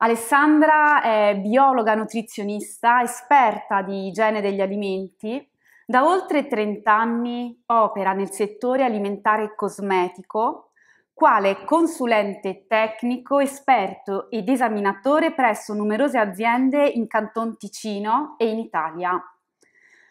Alessandra è biologa nutrizionista, esperta di igiene degli alimenti. Da oltre 30 anni opera nel settore alimentare e cosmetico quale consulente tecnico, esperto ed esaminatore presso numerose aziende in Canton Ticino e in Italia.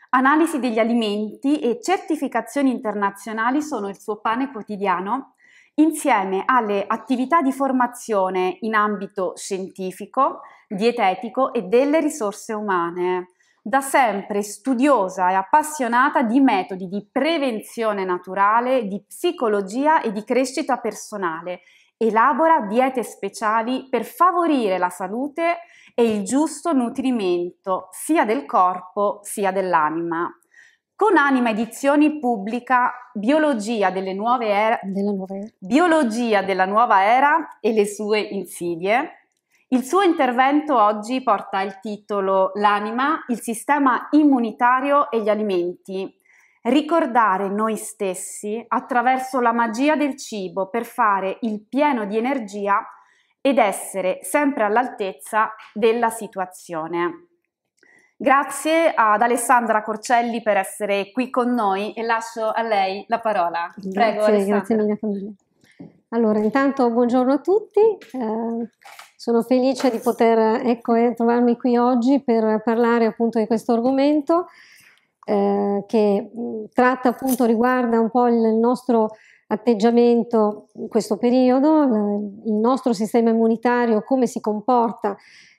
Analisi degli alimenti e certificazioni internazionali sono il suo pane quotidiano insieme alle attività di formazione in ambito scientifico, dietetico e delle risorse umane. Da sempre studiosa e appassionata di metodi di prevenzione naturale, di psicologia e di crescita personale, elabora diete speciali per favorire la salute e il giusto nutrimento sia del corpo sia dell'anima. Con Anima Edizioni pubblica Biologia, era, della Biologia, della nuova era e le sue insidie. Il suo intervento oggi porta il titolo L'anima, il sistema immunitario e gli alimenti. Ricordare noi stessi attraverso la magia del cibo per fare il pieno di energia ed essere sempre all'altezza della situazione. Grazie ad Alessandra Corcelli per essere qui con noi e lascio a lei la parola. Prego, grazie, grazie mille Camilla. Allora, intanto buongiorno a tutti, eh, sono felice di poter ecco, eh, trovarmi qui oggi per parlare appunto di questo argomento eh, che mm, tratta appunto, riguarda un po' il, il nostro atteggiamento in questo periodo, il nostro sistema immunitario, come si comporta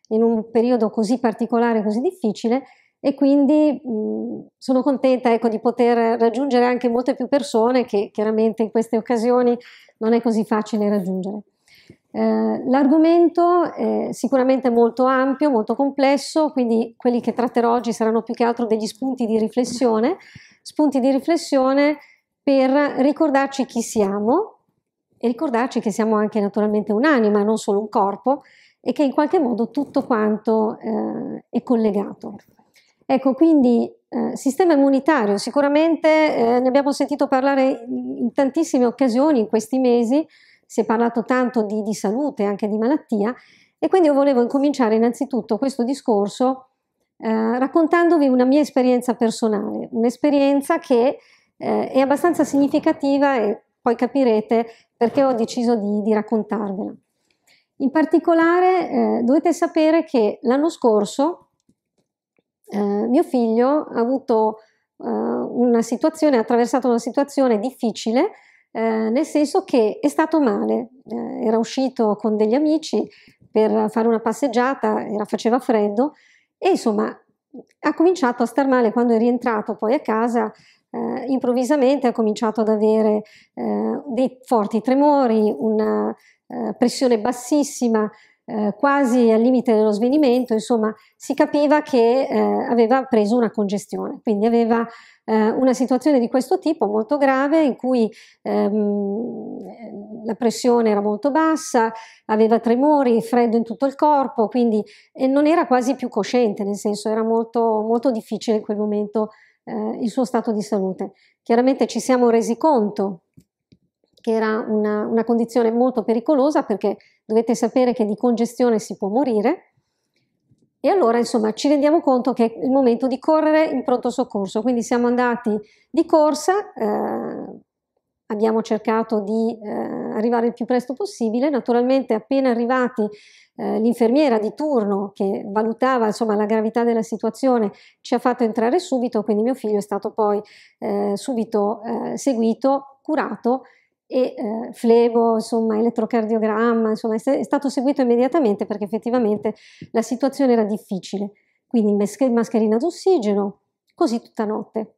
in un periodo così particolare, così difficile e quindi mh, mm, sono contenta ecco, di poter raggiungere anche molte più persone che chiaramente in queste occasioni non è così facile raggiungere. Eh, l'argomento è sicuramente molto ampio, molto complesso, quindi quelli che tratterò oggi saranno più che altro degli spunti di riflessione, spunti di riflessione per ricordarci chi siamo e ricordarci che siamo anche naturalmente un'anima, non solo un corpo, e che in qualche modo tutto quanto eh, è collegato. Ecco, quindi eh, sistema immunitario, sicuramente eh, ne abbiamo sentito parlare in tantissime occasioni in questi mesi, si è parlato tanto di, di salute, anche di malattia, e quindi io volevo incominciare innanzitutto questo discorso eh, raccontandovi una mia esperienza personale, un'esperienza che eh, è abbastanza significativa e poi capirete perché ho deciso di, di raccontarvela. In particolare eh, dovete sapere che l'anno scorso eh, mio figlio ha avuto eh, una situazione, ha attraversato una situazione difficile, eh, nel senso che è stato male, eh, era uscito con degli amici per fare una passeggiata, era, faceva freddo e insomma ha cominciato a star male quando è rientrato poi a casa, eh, improvvisamente ha cominciato ad avere eh, dei forti tremori, una eh, pressione bassissima, eh, quasi al limite dello svenimento, insomma si capiva che eh, aveva preso una congestione, quindi aveva eh, una situazione di questo tipo molto grave in cui ehm, la pressione era molto bassa, aveva tremori, freddo in tutto il corpo, quindi non era quasi più cosciente, nel senso era molto, molto difficile in quel momento eh, il suo stato di salute. Chiaramente ci siamo resi conto che era una, una condizione molto pericolosa perché dovete sapere che di congestione si può morire. E allora, insomma, ci rendiamo conto che è il momento di correre in pronto soccorso. Quindi siamo andati di corsa, eh, abbiamo cercato di eh, arrivare il più presto possibile. Naturalmente, appena arrivati, eh, l'infermiera di turno che valutava insomma, la gravità della situazione ci ha fatto entrare subito, quindi mio figlio è stato poi eh, subito eh, seguito, curato e eh, flebo, insomma, elettrocardiogramma, insomma, è stato seguito immediatamente perché effettivamente la situazione era difficile. Quindi mascherina d'ossigeno, così tutta notte.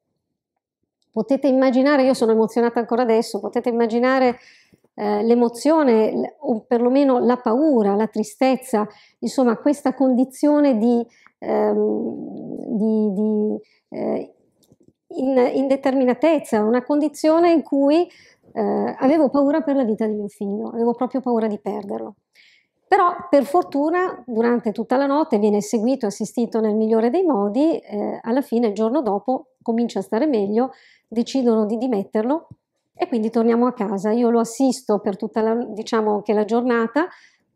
Potete immaginare, io sono emozionata ancora adesso, potete immaginare eh, l'emozione o perlomeno la paura, la tristezza, insomma questa condizione di, ehm, di, di eh, in, indeterminatezza, una condizione in cui eh, avevo paura per la vita di mio figlio, avevo proprio paura di perderlo. Però per fortuna durante tutta la notte viene seguito e assistito nel migliore dei modi, eh, alla fine il giorno dopo comincia a stare meglio, decidono di dimetterlo e quindi torniamo a casa. Io lo assisto per tutta la, diciamo anche la giornata,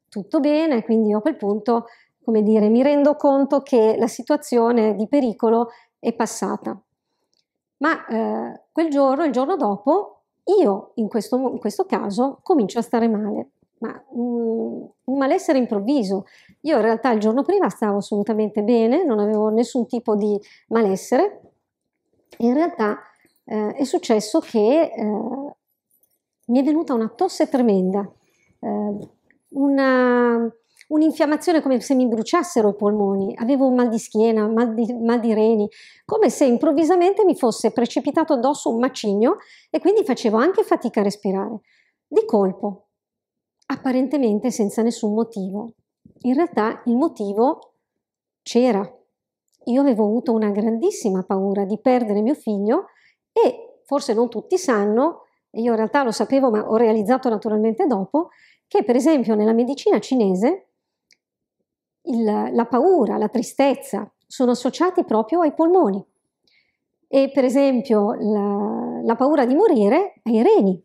tutto bene, quindi io a quel punto, come dire, mi rendo conto che la situazione di pericolo è passata. Ma eh, quel giorno, il giorno dopo, io in questo, in questo caso comincio a stare male, ma um, un malessere improvviso. Io in realtà il giorno prima stavo assolutamente bene, non avevo nessun tipo di malessere. E In realtà eh, è successo che eh, mi è venuta una tosse tremenda, eh, una, un'infiammazione come se mi bruciassero i polmoni, avevo un mal di schiena, mal di, mal di, reni, come se improvvisamente mi fosse precipitato addosso un macigno e quindi facevo anche fatica a respirare. Di colpo, apparentemente senza nessun motivo. In realtà il motivo c'era. Io avevo avuto una grandissima paura di perdere mio figlio e forse non tutti sanno, e io in realtà lo sapevo ma ho realizzato naturalmente dopo, che per esempio nella medicina cinese il, la paura, la tristezza sono associati proprio ai polmoni. E per esempio la, la paura di morire ai reni.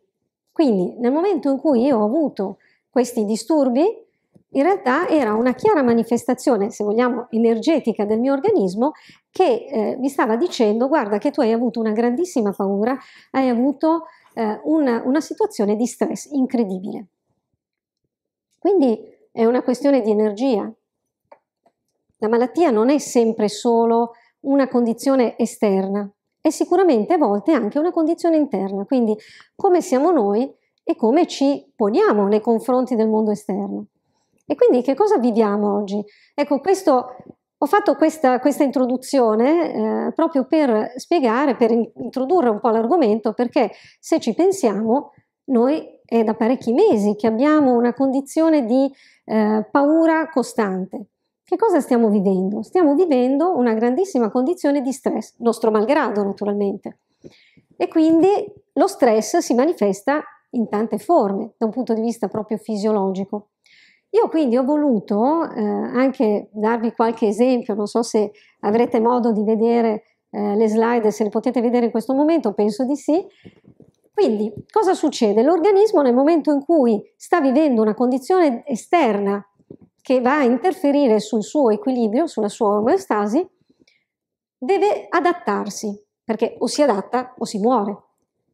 Quindi nel momento in cui io ho avuto questi disturbi, in realtà era una chiara manifestazione, se vogliamo, energetica del mio organismo che eh, mi stava dicendo guarda che tu hai avuto una grandissima paura, hai avuto eh, una, una, situazione di stress incredibile. Quindi è una questione di energia, la malattia non è sempre solo una condizione esterna, è sicuramente a volte anche una condizione interna, quindi come siamo noi e come ci poniamo nei confronti del mondo esterno. E quindi che cosa viviamo oggi? Ecco, questo, ho fatto questa, questa introduzione eh, proprio per spiegare, per introdurre un po' l'argomento, perché se ci pensiamo, noi è da parecchi mesi che abbiamo una condizione di eh, paura costante che cosa stiamo vivendo? Stiamo vivendo una grandissima condizione di stress, nostro malgrado naturalmente. E quindi lo stress si manifesta in tante forme, da un punto di vista proprio fisiologico. Io quindi ho voluto eh, anche darvi qualche esempio, non so se avrete modo di vedere eh, le slide, se le potete vedere in questo momento, penso di sì. Quindi cosa succede? L'organismo nel momento in cui sta vivendo una condizione esterna che va a interferire sul suo equilibrio, sulla sua omeostasi, deve adattarsi, perché o si adatta o si muore,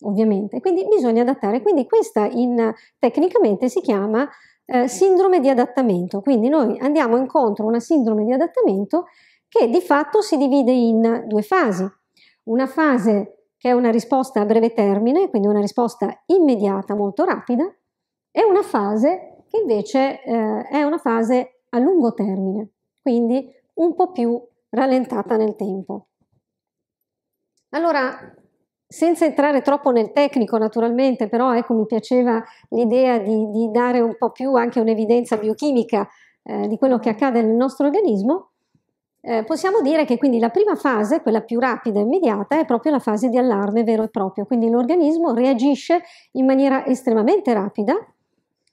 ovviamente. Quindi bisogna adattare. Quindi questa in, tecnicamente si chiama eh, sindrome di adattamento. Quindi noi andiamo incontro a una sindrome di adattamento che di fatto si divide in due fasi. Una fase che è una risposta a breve termine, quindi una risposta immediata, molto rapida, e una fase che invece eh, è una fase a lungo termine, quindi un po' più rallentata nel tempo. Allora, senza entrare troppo nel tecnico naturalmente, però ecco mi piaceva l'idea di, di dare un po' più anche un'evidenza biochimica eh, di quello che accade nel nostro organismo, eh, possiamo dire che quindi la prima fase, quella più rapida e immediata, è proprio la fase di allarme vero e proprio, quindi l'organismo reagisce in maniera estremamente rapida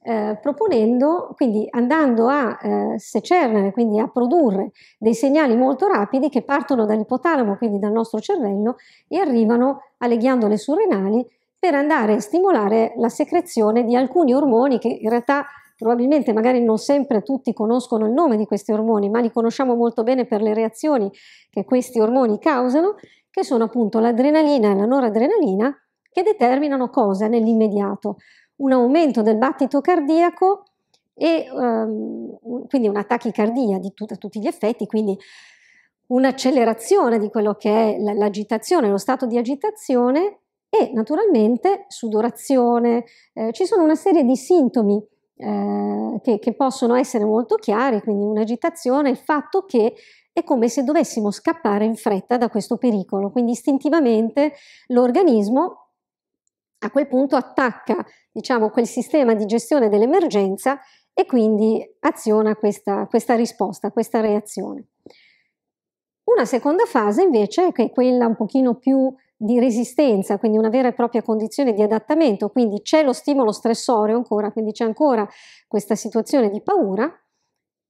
eh, proponendo, quindi andando a eh, secernere, quindi a produrre dei segnali molto rapidi che partono dall'ipotalamo, quindi dal nostro cervello, e arrivano alle ghiandole surrenali per andare a stimolare la secrezione di alcuni ormoni che in realtà probabilmente magari non sempre tutti conoscono il nome di questi ormoni, ma li conosciamo molto bene per le reazioni che questi ormoni causano, che sono appunto l'adrenalina e la noradrenalina, che determinano cosa nell'immediato? un aumento del battito cardiaco e um, quindi una tachicardia di tut- a tutti gli effetti, quindi un'accelerazione di quello che è l- l'agitazione, lo stato di agitazione e naturalmente sudorazione. Eh, ci sono una serie di sintomi eh, che, che, possono essere molto chiari, quindi un'agitazione, il fatto che è come se dovessimo scappare in fretta da questo pericolo, quindi istintivamente l'organismo a quel punto attacca diciamo, quel sistema di gestione dell'emergenza e quindi aziona questa, questa risposta, questa reazione. Una seconda fase invece, che è quella un pochino più di resistenza, quindi una vera e propria condizione di adattamento, quindi c'è lo stimolo stressorio ancora, quindi c'è ancora questa situazione di paura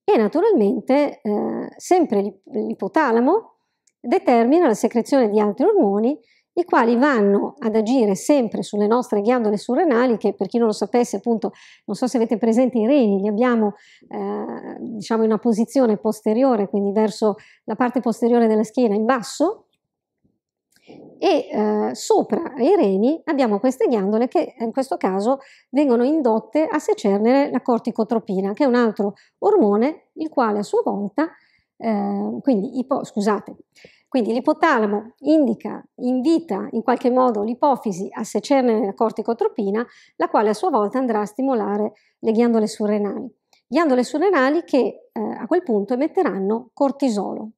e naturalmente eh, sempre l'ipotalamo determina la secrezione di altri ormoni i quali vanno ad agire sempre sulle nostre ghiandole surrenali, che per chi non lo sapesse, appunto, non so se avete presente i reni, li abbiamo eh, diciamo in una posizione posteriore, quindi verso la parte posteriore della schiena in basso, e eh, sopra i reni abbiamo queste ghiandole che in questo caso vengono indotte a secernere la corticotropina, che è un altro ormone, il quale a sua volta, eh, quindi, ipo- scusate, quindi l'ipotalamo indica, invita in qualche modo l'ipofisi a secernere la corticotropina, la quale a sua volta andrà a stimolare le ghiandole surrenali. Ghiandole surrenali che eh, a quel punto emetteranno cortisolo.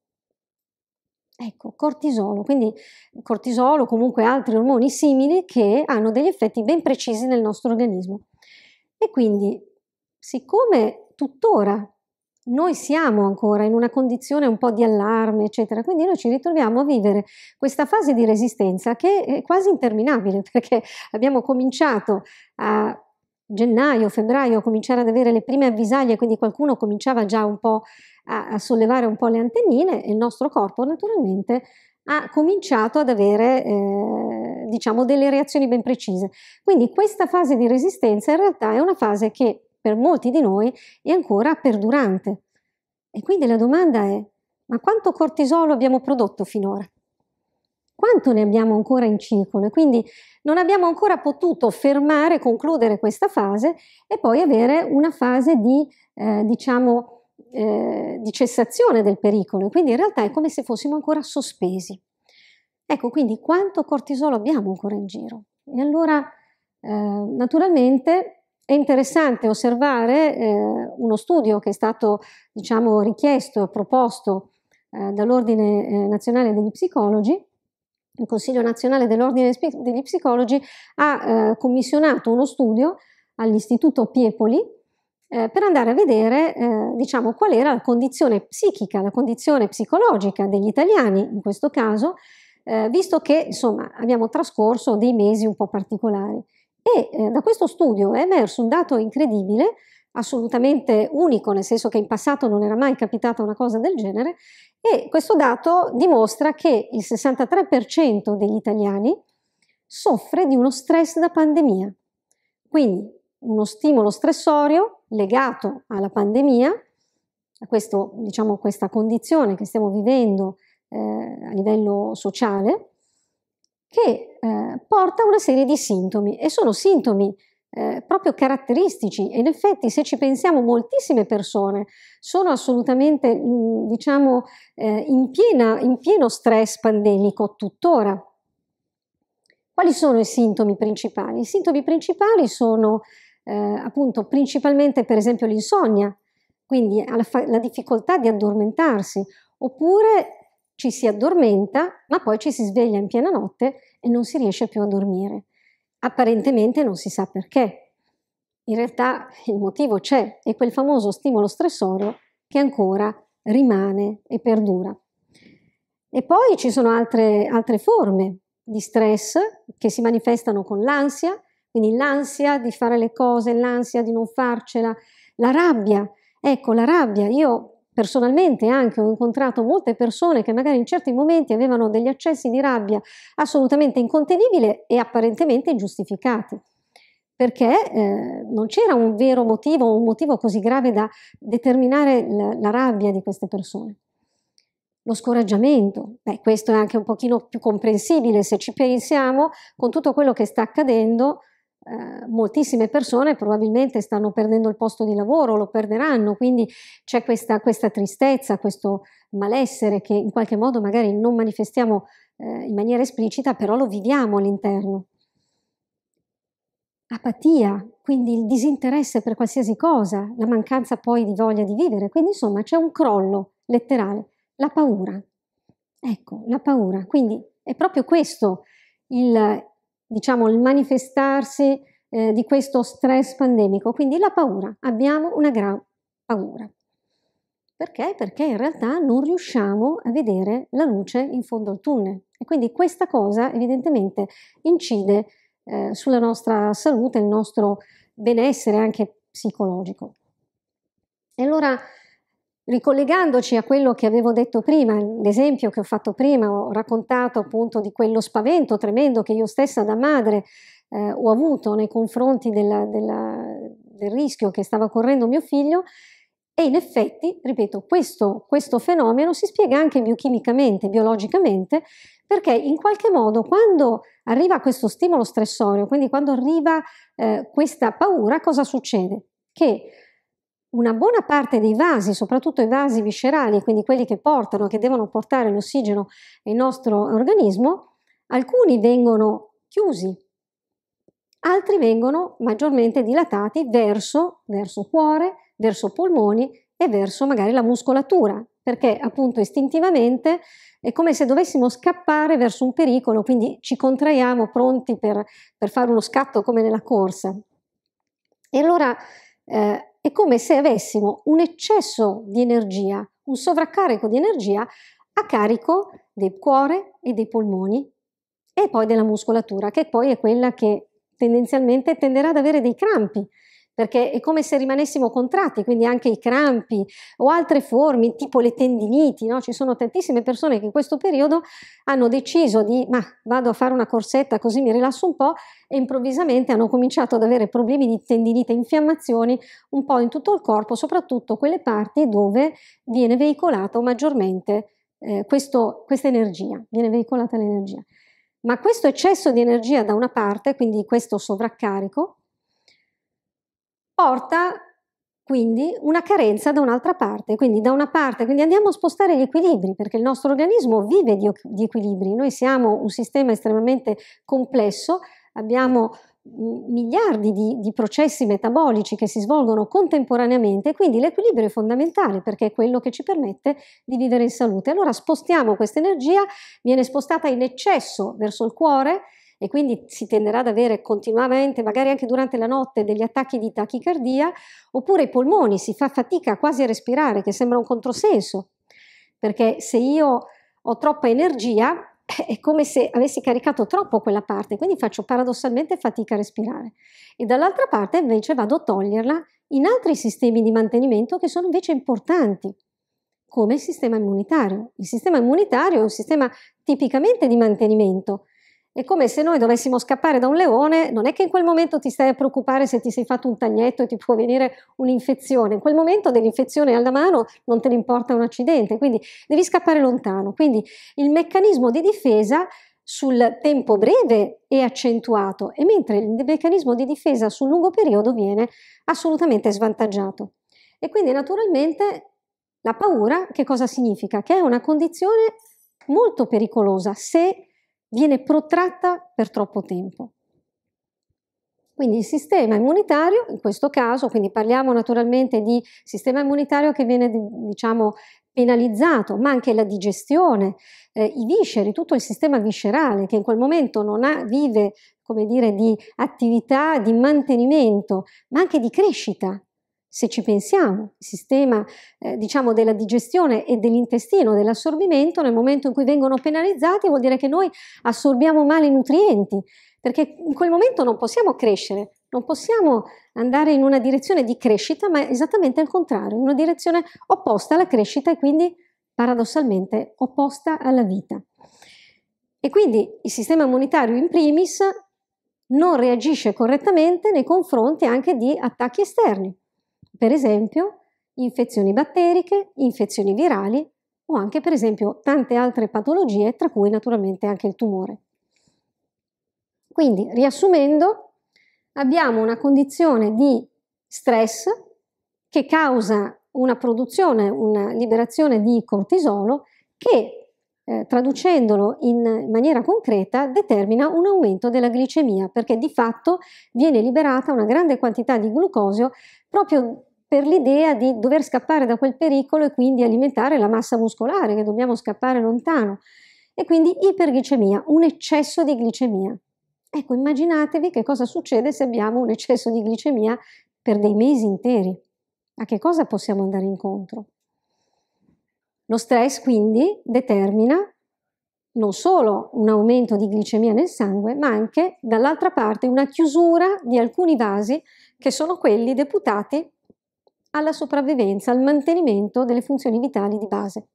Ecco, cortisolo, quindi cortisolo o comunque altri ormoni simili che hanno degli effetti ben precisi nel nostro organismo. E quindi, siccome tuttora noi siamo ancora in una condizione un po' di allarme, eccetera. Quindi noi ci ritroviamo a vivere questa fase di resistenza che è quasi interminabile, perché abbiamo cominciato a gennaio, febbraio, a cominciare ad avere le prime avvisaglie, quindi qualcuno cominciava già un po' a, a sollevare un po' le antennine e il nostro corpo naturalmente ha cominciato ad avere eh, diciamo delle reazioni ben precise. Quindi questa fase di resistenza in realtà è una fase che per molti di noi è ancora perdurante. E quindi la domanda è, ma quanto cortisolo abbiamo prodotto finora? Quanto ne abbiamo ancora in circolo? E quindi non abbiamo ancora potuto fermare, concludere questa fase e poi avere una fase di, eh, diciamo, eh, di cessazione del pericolo. E quindi in realtà è come se fossimo ancora sospesi. Ecco, quindi quanto cortisolo abbiamo ancora in giro? E allora, eh, naturalmente, è interessante osservare eh, uno studio che è stato diciamo, richiesto, proposto eh, dall'Ordine eh, Nazionale degli Psicologi. Il Consiglio Nazionale dell'Ordine degli Psicologi ha eh, commissionato uno studio all'Istituto Piepoli eh, per andare a vedere eh, diciamo, qual era la condizione psichica, la condizione psicologica degli italiani in questo caso, visto che insomma, abbiamo trascorso dei mesi un po' particolari. E eh, da questo studio è emerso un dato incredibile, assolutamente unico, nel senso che in passato non era mai capitata una cosa del genere, e questo dato dimostra che il 63% degli italiani soffre di uno stress da pandemia. Quindi uno stimolo stressorio legato alla pandemia, a questo, diciamo, questa condizione che stiamo vivendo eh, a livello sociale, che eh, porta una serie di sintomi e sono sintomi eh, proprio caratteristici e in effetti se ci pensiamo moltissime persone sono assolutamente mm, diciamo eh, in, piena, in pieno stress pandemico tuttora. Quali sono i sintomi principali? I sintomi principali sono eh, appunto principalmente per esempio l'insonnia, quindi la, la difficoltà di addormentarsi oppure ci si addormenta ma poi ci si sveglia in piena notte e non si riesce più a dormire. Apparentemente non si sa perché. In realtà il motivo c'è, è quel famoso stimolo stressorio che ancora rimane e perdura. E poi ci sono altre, altre forme di stress che si manifestano con l'ansia, quindi l'ansia di fare le cose, l'ansia di non farcela, la rabbia. Ecco, la rabbia, io personalmente anche ho incontrato molte persone che magari in certi momenti avevano degli accessi di rabbia assolutamente incontenibili e apparentemente ingiustificati perché eh, non c'era un vero motivo, un motivo così grave da determinare la, la rabbia di queste persone. Lo scoraggiamento, beh, questo è anche un pochino più comprensibile se ci pensiamo con tutto quello che sta accadendo eh, moltissime persone probabilmente stanno perdendo il posto di lavoro, lo perderanno, quindi c'è questa, questa tristezza, questo malessere che in qualche modo magari non manifestiamo eh, in maniera esplicita, però lo viviamo all'interno. Apatia, quindi il disinteresse per qualsiasi cosa, la mancanza poi di voglia di vivere, quindi insomma c'è un crollo letterale, la paura. Ecco, la paura, quindi è proprio questo il, diciamo, il manifestarsi eh, di questo stress pandemico, quindi la paura. Abbiamo una gran paura. Perché? Perché in realtà non riusciamo a vedere la luce in fondo al tunnel e quindi questa cosa evidentemente incide eh, sulla nostra salute, il nostro benessere anche psicologico. E allora ricollegandoci a quello che avevo detto prima, l'esempio che ho fatto prima, ho raccontato appunto di quello spavento tremendo che io stessa da madre eh, ho avuto nei confronti della, della, del rischio che stava correndo mio figlio. E in effetti, ripeto, questo, questo fenomeno si spiega anche biochimicamente, biologicamente, perché in qualche modo quando arriva questo stimolo stressorio, quindi quando arriva eh, questa paura, cosa succede? Che una buona parte dei vasi, soprattutto i vasi viscerali, quindi quelli che portano, che devono portare l'ossigeno nel nostro organismo, alcuni vengono chiusi, altri vengono maggiormente dilatati verso, verso cuore, verso polmoni e verso magari la muscolatura, perché appunto istintivamente è come se dovessimo scappare verso un pericolo, quindi ci contraiamo pronti per, per fare uno scatto come nella corsa. E allora eh, è come se avessimo un eccesso di energia, un sovraccarico di energia a carico del cuore e dei polmoni e poi della muscolatura, che poi è quella che tendenzialmente tenderà ad avere dei crampi perché è come se rimanessimo contratti, quindi anche i crampi o altre forme, tipo le tendiniti, no? ci sono tantissime persone che in questo periodo hanno deciso di, ma vado a fare una corsetta così mi rilasso un po' e improvvisamente hanno cominciato ad avere problemi di tendinite, infiammazioni un po' in tutto il corpo, soprattutto quelle parti dove viene veicolata maggiormente eh, questo, questa energia, viene veicolata l'energia. Ma questo eccesso di energia da una parte, quindi questo sovraccarico, porta quindi una carenza da un'altra parte, quindi da una parte, quindi andiamo a spostare gli equilibri perché il nostro organismo vive di, di equilibri, noi siamo un sistema estremamente complesso, abbiamo mm, miliardi di, di, processi metabolici che si svolgono contemporaneamente, quindi l'equilibrio è fondamentale perché è quello che ci permette di vivere in salute. Allora spostiamo questa energia, viene spostata in eccesso verso il cuore, e quindi si tenderà ad avere continuamente, magari anche durante la notte, degli attacchi di tachicardia, oppure i polmoni, si fa fatica quasi a respirare, che sembra un controsenso, perché se io ho troppa energia eh, è come se avessi caricato troppo quella parte, quindi faccio paradossalmente fatica a respirare. E dall'altra parte invece vado a toglierla in altri sistemi di mantenimento che sono invece importanti, come il sistema immunitario. Il sistema immunitario è un sistema tipicamente di mantenimento, è come se noi dovessimo scappare da un leone, non è che in quel momento ti stai a preoccupare se ti sei fatto un tagnetto e ti può venire un'infezione, in quel momento dell'infezione alla mano non te ne importa un accidente, quindi devi scappare lontano. Quindi il meccanismo di difesa sul tempo breve è accentuato e mentre il meccanismo di difesa sul lungo periodo viene assolutamente svantaggiato. E quindi naturalmente la paura che cosa significa? Che è una condizione molto pericolosa se viene protratta per troppo tempo. Quindi il sistema immunitario, in questo caso, quindi parliamo naturalmente di sistema immunitario che viene diciamo, penalizzato, ma anche la digestione, eh, i visceri, tutto il sistema viscerale che in quel momento non ha, vive come dire, di attività di mantenimento, ma anche di crescita, se ci pensiamo, il sistema eh, diciamo della digestione e dell'intestino, dell'assorbimento, nel momento in cui vengono penalizzati vuol dire che noi assorbiamo male i nutrienti, perché in quel momento non possiamo crescere, non possiamo andare in una direzione di crescita, ma esattamente al contrario, in una direzione opposta alla crescita e quindi paradossalmente opposta alla vita. E quindi il sistema immunitario in primis non reagisce correttamente nei confronti anche di attacchi esterni per esempio infezioni batteriche, infezioni virali o anche per esempio tante altre patologie, tra cui naturalmente anche il tumore. Quindi, riassumendo, abbiamo una condizione di stress che causa una produzione, una liberazione di cortisolo che eh, traducendolo in maniera concreta, determina un aumento della glicemia, perché di fatto viene liberata una grande quantità di glucosio proprio per l'idea di dover scappare da quel pericolo e quindi alimentare la massa muscolare, che dobbiamo scappare lontano. E quindi iperglicemia, un eccesso di glicemia. Ecco, immaginatevi che cosa succede se abbiamo un eccesso di glicemia per dei mesi interi. A che cosa possiamo andare incontro? Lo stress quindi determina non solo un aumento di glicemia nel sangue, ma anche dall'altra parte una chiusura di alcuni vasi che sono quelli deputati alla sopravvivenza, al mantenimento delle funzioni vitali di base.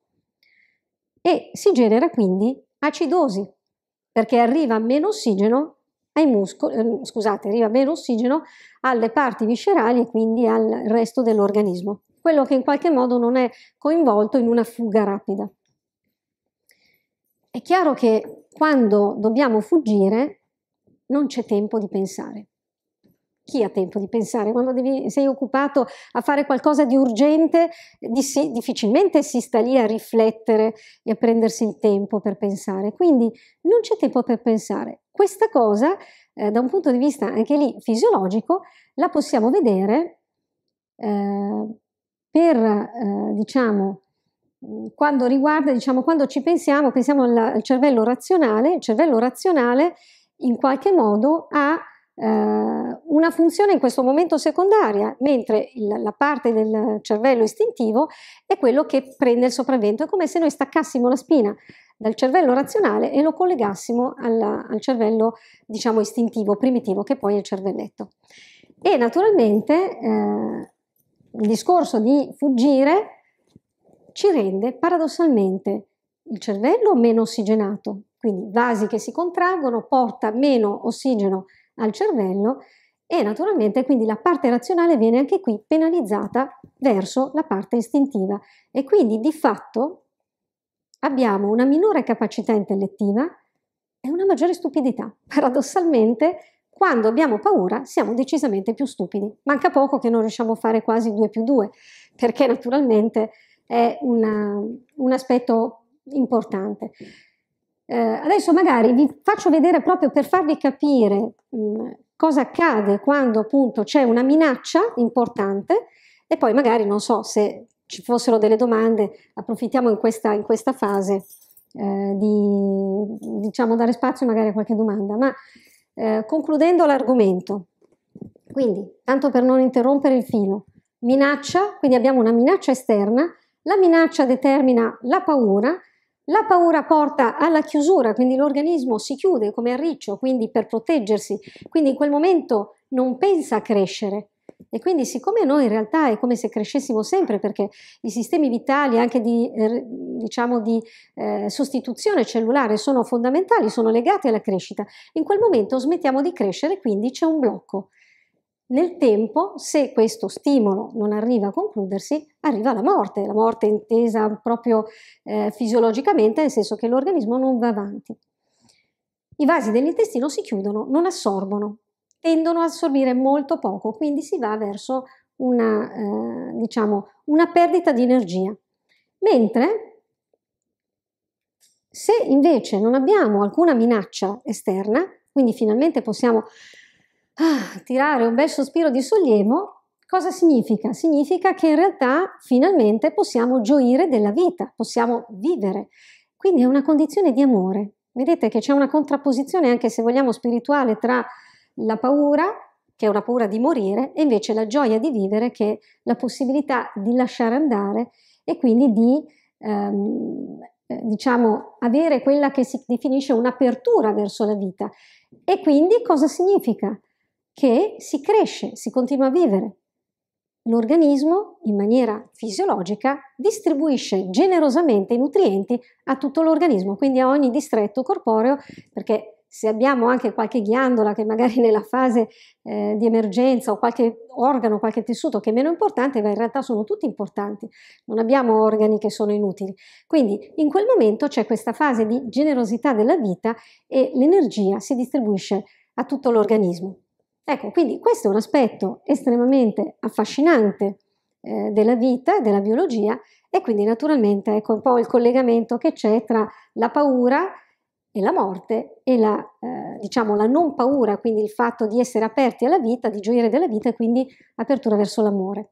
E si genera quindi acidosi, perché arriva meno ossigeno ai muscoli, eh, scusate, arriva meno ossigeno alle parti viscerali e quindi al resto dell'organismo quello che in qualche modo non è coinvolto in una fuga rapida. È chiaro che quando dobbiamo fuggire non c'è tempo di pensare. Chi ha tempo di pensare? Quando devi, sei occupato a fare qualcosa di urgente, difficilmente si sta lì a riflettere e a prendersi il tempo per pensare. Quindi non c'è tempo per pensare. Questa cosa, eh, da un punto di vista anche lì fisiologico, la possiamo vedere eh, per, eh, diciamo, mm, quando riguarda, diciamo, quando ci pensiamo, pensiamo al, al, cervello razionale, il cervello razionale in qualche modo ha eh, una funzione in questo momento secondaria, mentre il, la parte del cervello istintivo è quello che prende il sopravvento, è come se noi staccassimo la spina dal cervello razionale e lo collegassimo alla, al cervello, diciamo, istintivo, primitivo, che poi è il cervelletto. E naturalmente... Eh, il discorso di fuggire ci rende paradossalmente il cervello meno ossigenato, quindi vasi che si contraggono porta meno ossigeno al cervello e naturalmente quindi la parte razionale viene anche qui penalizzata verso la parte istintiva e quindi di fatto abbiamo una minore capacità intellettiva e una maggiore stupidità. Paradossalmente quando abbiamo paura siamo decisamente più stupidi. Manca poco che non riusciamo a fare quasi 2 più 2, perché naturalmente è una, un aspetto importante. Eh, adesso magari vi faccio vedere proprio per farvi capire mh, mm, cosa accade quando appunto c'è una minaccia importante e poi magari non so se ci fossero delle domande, approfittiamo in questa, in questa fase eh, di diciamo, dare spazio magari a qualche domanda, ma eh, concludendo l'argomento, quindi, tanto per non interrompere il filo, minaccia, quindi abbiamo una minaccia esterna, la minaccia determina la paura, la paura porta alla chiusura, quindi l'organismo si chiude come a riccio, quindi per proteggersi, quindi in quel momento non pensa a crescere, e quindi siccome noi in realtà è come se crescessimo sempre, perché i sistemi vitali anche di, eh, diciamo di eh, sostituzione cellulare sono fondamentali, sono legati alla crescita, in quel momento smettiamo di crescere, quindi c'è un blocco. Nel tempo, se questo stimolo non arriva a concludersi, arriva la morte, la morte intesa proprio eh, fisiologicamente, nel senso che l'organismo non va avanti. I vasi dell'intestino si chiudono, non assorbono, tendono a assorbire molto poco, quindi si va verso una, eh, diciamo, una perdita di energia. Mentre se invece non abbiamo alcuna minaccia esterna, quindi finalmente possiamo ah, tirare un bel sospiro di sollievo, cosa significa? Significa che in realtà finalmente possiamo gioire della vita, possiamo vivere. Quindi è una condizione di amore. Vedete che c'è una contrapposizione, anche se vogliamo, spirituale tra la paura che è una paura di morire e invece la gioia di vivere che è la possibilità di lasciare andare e quindi di ehm, eh, diciamo avere quella che si definisce un'apertura verso la vita. E quindi cosa significa? Che si cresce, si continua a vivere. L'organismo, in maniera fisiologica, distribuisce generosamente i nutrienti a tutto l'organismo, quindi a ogni distretto corporeo, perché se abbiamo anche qualche ghiandola che magari nella fase eh, di emergenza o qualche organo, qualche tessuto che è meno importante, ma in realtà sono tutti importanti, non abbiamo organi che sono inutili. Quindi in quel momento c'è questa fase di generosità della vita e l'energia si distribuisce a tutto l'organismo. Ecco, quindi questo è un aspetto estremamente affascinante eh, della vita, della biologia e quindi naturalmente ecco un po' il collegamento che c'è tra la paura, e la morte e la, eh, diciamo, la non paura, quindi il fatto di essere aperti alla vita, di gioire della vita e quindi apertura verso l'amore.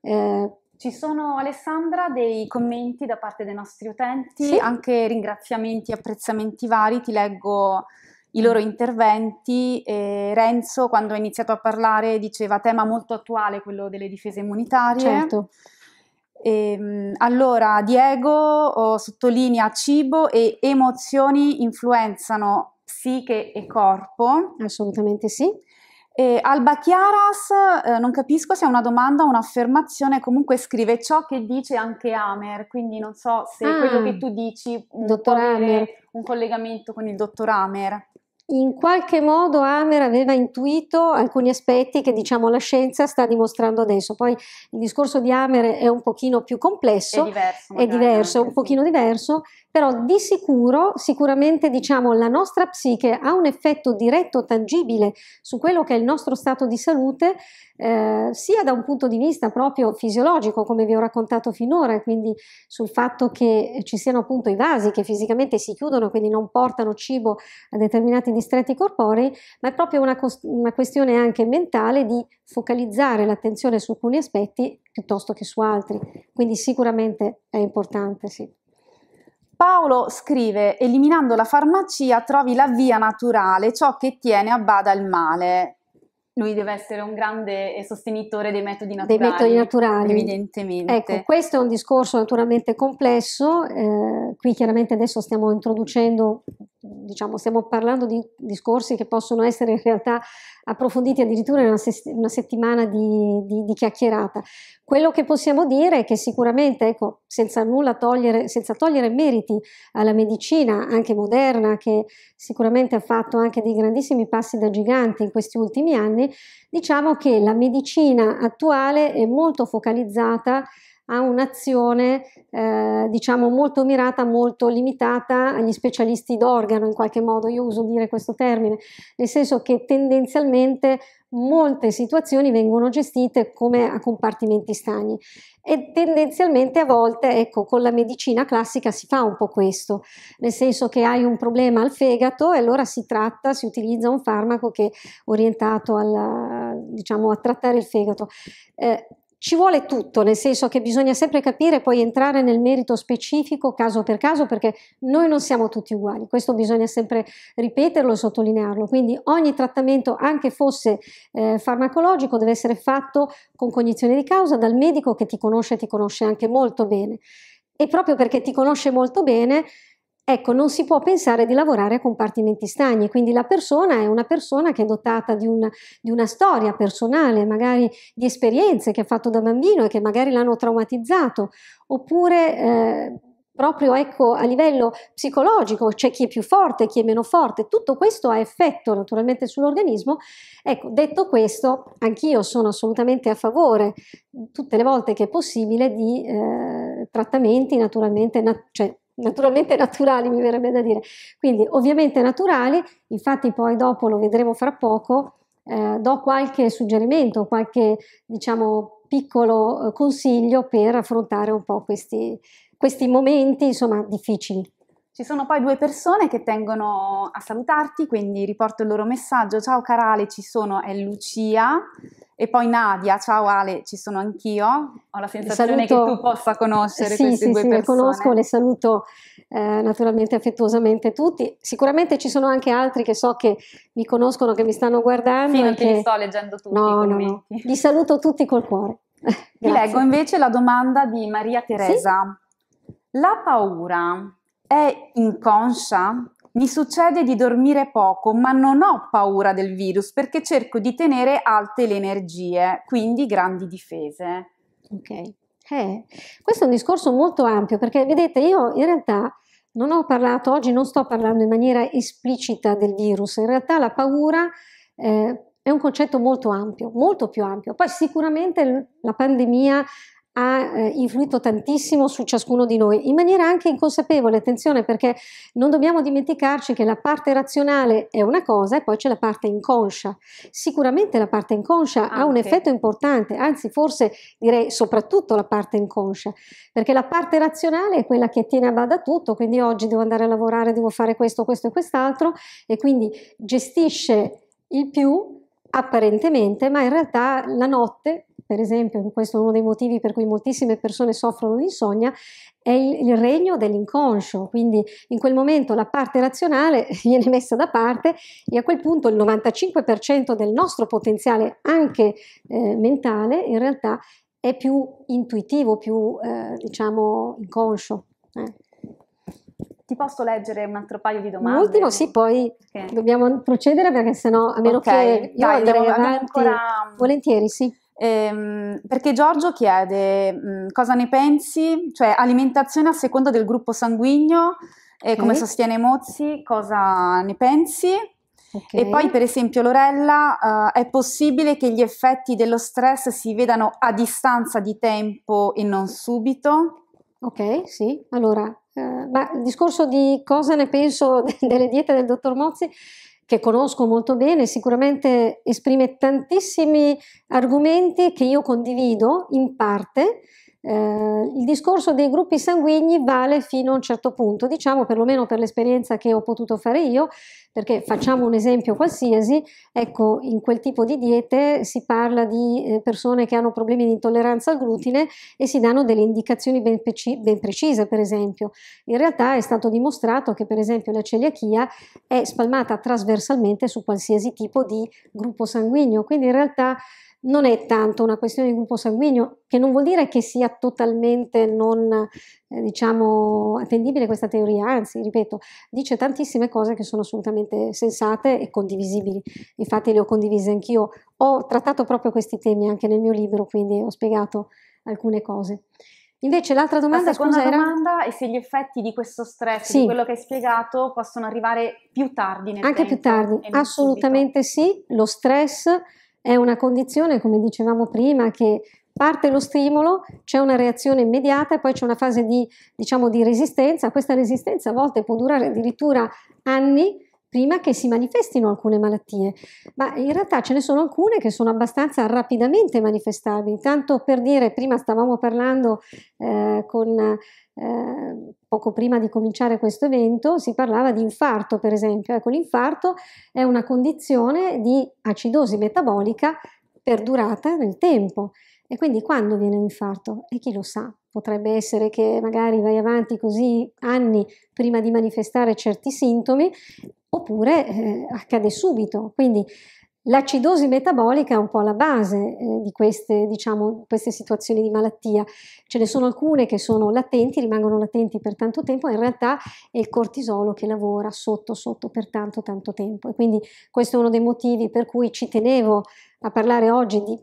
Eh, ci sono, Alessandra, dei commenti da parte dei nostri utenti, sì. anche ringraziamenti e apprezzamenti vari. Ti leggo i mm. loro interventi. E Renzo, quando ha iniziato a parlare, diceva tema molto attuale quello delle difese immunitarie. Certo. E, ehm, allora, Diego oh, sottolinea cibo e emozioni influenzano psiche e corpo. Assolutamente sì. E eh, Alba Chiaras, eh, non capisco se è una domanda o un'affermazione, comunque scrive ciò che dice anche Amer, quindi non so se ah, quello che tu dici un dottor un collegamento con il dottor Amer in qualche modo Amer aveva intuito alcuni aspetti che diciamo la scienza sta dimostrando adesso. Poi il discorso di Amer è un pochino più complesso, è diverso, è diverso, un pochino diverso, però di sicuro, sicuramente diciamo, la nostra psiche ha un effetto diretto, tangibile su quello che è il nostro stato di salute, eh, sia da un punto di vista proprio fisiologico, come vi ho raccontato finora, quindi sul fatto che ci siano appunto i vasi che fisicamente si chiudono, quindi non portano cibo a determinati distretti corporei, ma è proprio una, una questione anche mentale di focalizzare l'attenzione su alcuni aspetti piuttosto che su altri. Quindi sicuramente è importante, sì. Paolo scrive, eliminando la farmacia trovi la via naturale, ciò che tiene a bada il male. Lui deve essere un grande sostenitore dei metodi naturali. Dei metodi naturali. Evidentemente. Ecco, questo è un discorso naturalmente complesso, eh, qui chiaramente adesso stiamo introducendo, diciamo, stiamo parlando di discorsi che possono essere in realtà approfonditi addirittura in una, se- una settimana di, di, di chiacchierata. Quello che possiamo dire è che sicuramente, ecco, senza nulla togliere, senza togliere meriti alla medicina anche moderna, che sicuramente ha fatto anche dei grandissimi passi da gigante in questi ultimi anni, diciamo che la medicina attuale è molto focalizzata a un'azione eh, diciamo molto mirata, molto limitata agli specialisti d'organo in qualche modo, io uso dire questo termine, nel senso che tendenzialmente molte situazioni vengono gestite come a compartimenti stagni e tendenzialmente a volte, ecco, con la medicina classica si fa un po' questo, nel senso che hai un problema al fegato e allora si tratta, si utilizza un farmaco che è orientato alla, diciamo, a trattare il fegato. Eh, ci vuole tutto, nel senso che bisogna sempre capire, poi entrare nel merito specifico caso per caso, perché noi non siamo tutti uguali, questo bisogna sempre ripeterlo e sottolinearlo. Quindi ogni trattamento, anche fosse eh, farmacologico, deve essere fatto con cognizione di causa dal medico che ti conosce e ti conosce anche molto bene. E proprio perché ti conosce molto bene, Ecco, non si può pensare di lavorare a compartimenti stagni, quindi la persona è una persona che è dotata di una, di una storia personale, magari di esperienze che ha fatto da bambino e che magari l'hanno traumatizzato, oppure eh, proprio ecco, a livello psicologico c'è chi è più forte, chi è meno forte, tutto questo ha effetto naturalmente sull'organismo. Ecco, detto questo, anch'io sono assolutamente a favore, tutte le volte che è possibile, di eh, trattamenti naturalmente, na- cioè naturalmente naturali mi verrebbe da dire. Quindi ovviamente naturali, infatti poi dopo lo vedremo fra poco, eh, do qualche suggerimento, qualche diciamo piccolo eh, consiglio per affrontare un po' questi, questi momenti insomma difficili. Ci sono poi due persone che tengono a salutarti, quindi riporto il loro messaggio. Ciao Carale, ci sono, è Lucia e poi Nadia, ciao Ale, ci sono anch'io. Ho la sensazione saluto, che tu possa conoscere sì, queste sì, due sì, persone. Sì, le conosco, le saluto eh, naturalmente affettuosamente tutti. Sicuramente ci sono anche altri che so che mi conoscono, che mi stanno guardando. Sì, non che... li sto leggendo tutti no, no, no. Li saluto tutti col cuore. Ti leggo invece la domanda di Maria Teresa. Sì? La paura è inconscia? Mi succede di dormire poco, ma non ho paura del virus perché cerco di tenere alte le energie, quindi grandi difese. Ok, eh, questo è un discorso molto ampio perché vedete io in realtà non ho parlato, oggi non sto parlando in maniera esplicita del virus, in realtà la paura eh, è un concetto molto ampio, molto più ampio. Poi sicuramente la pandemia ha eh, influito tantissimo su ciascuno di noi, in maniera anche inconsapevole, attenzione perché non dobbiamo dimenticarci che la parte razionale è una cosa e poi c'è la parte inconscia. Sicuramente la parte inconscia anche. ha un effetto importante, anzi forse direi soprattutto la parte inconscia, perché la parte razionale è quella che tiene a bada tutto, quindi oggi devo andare a lavorare, devo fare questo, questo e quest'altro e quindi gestisce il più apparentemente, ma in realtà la notte per esempio, questo è uno dei motivi per cui moltissime persone soffrono di insonnia, è il, il regno dell'inconscio, quindi in quel momento la parte razionale viene messa da parte e a quel punto il 95% del nostro potenziale anche eh, mentale in realtà è più intuitivo, più eh, diciamo inconscio. Eh. Ti posso leggere un altro paio di domande? L'ultimo sì, poi okay. dobbiamo procedere perché sennò a meno okay. che io Dai, andrei avanti. Ancora... Volentieri, sì. Ehm, perché Giorgio chiede mh, mm, cosa ne pensi, cioè alimentazione a seconda del gruppo sanguigno, eh, okay. come sostiene Mozzi, cosa ne pensi? Okay. E poi per esempio Lorella, uh, è possibile che gli effetti dello stress si vedano a distanza di tempo e non subito? Ok, sì, allora, eh, ma il discorso di cosa ne penso delle diete del dottor Mozzi che conosco molto bene, sicuramente esprime tantissimi argomenti che io condivido in parte eh, il discorso dei gruppi sanguigni vale fino a un certo punto, diciamo perlomeno per l'esperienza che ho potuto fare io, perché facciamo un esempio qualsiasi, ecco, in quel tipo di diete si parla di eh, persone che hanno problemi di intolleranza al glutine e si danno delle indicazioni ben, preci- ben precise, per esempio. In realtà è stato dimostrato che, per esempio, la celiachia è spalmata trasversalmente su qualsiasi tipo di gruppo sanguigno, quindi in realtà non è tanto una questione di gruppo sanguigno, che non vuol dire che sia totalmente non eh, diciamo, attendibile questa teoria, anzi, ripeto, dice tantissime cose che sono assolutamente sensate e condivisibili. Infatti le ho condivise anch'io. Ho trattato proprio questi temi anche nel mio libro, quindi ho spiegato alcune cose. Invece l'altra domanda, La scusa, domanda era... è se gli effetti di questo stress, sì. di quello che hai spiegato, possono arrivare più tardi nel Anche tempo, più tardi, assolutamente subito. sì. Lo stress è una condizione, come dicevamo prima, che parte lo stimolo, c'è una reazione immediata e poi c'è una fase di, diciamo, di resistenza. Questa resistenza a volte può durare addirittura anni prima che si manifestino alcune malattie, ma in realtà ce ne sono alcune che sono abbastanza rapidamente manifestabili. Tanto per dire, prima stavamo parlando eh, con... Eh, poco prima di cominciare questo evento si parlava di infarto, per esempio. Ecco, l'infarto è una condizione di acidosi metabolica perdurata nel tempo e quindi quando viene un infarto? E chi lo sa? Potrebbe essere che magari vai avanti così anni prima di manifestare certi sintomi, oppure eh, accade subito. Quindi L'acidosi metabolica è un po' la base eh, di queste, diciamo, queste, situazioni di malattia. Ce ne sono alcune che sono latenti, rimangono latenti per tanto tempo, in realtà è il cortisolo che lavora sotto sotto per tanto tanto tempo. E quindi questo è uno dei motivi per cui ci tenevo a parlare oggi di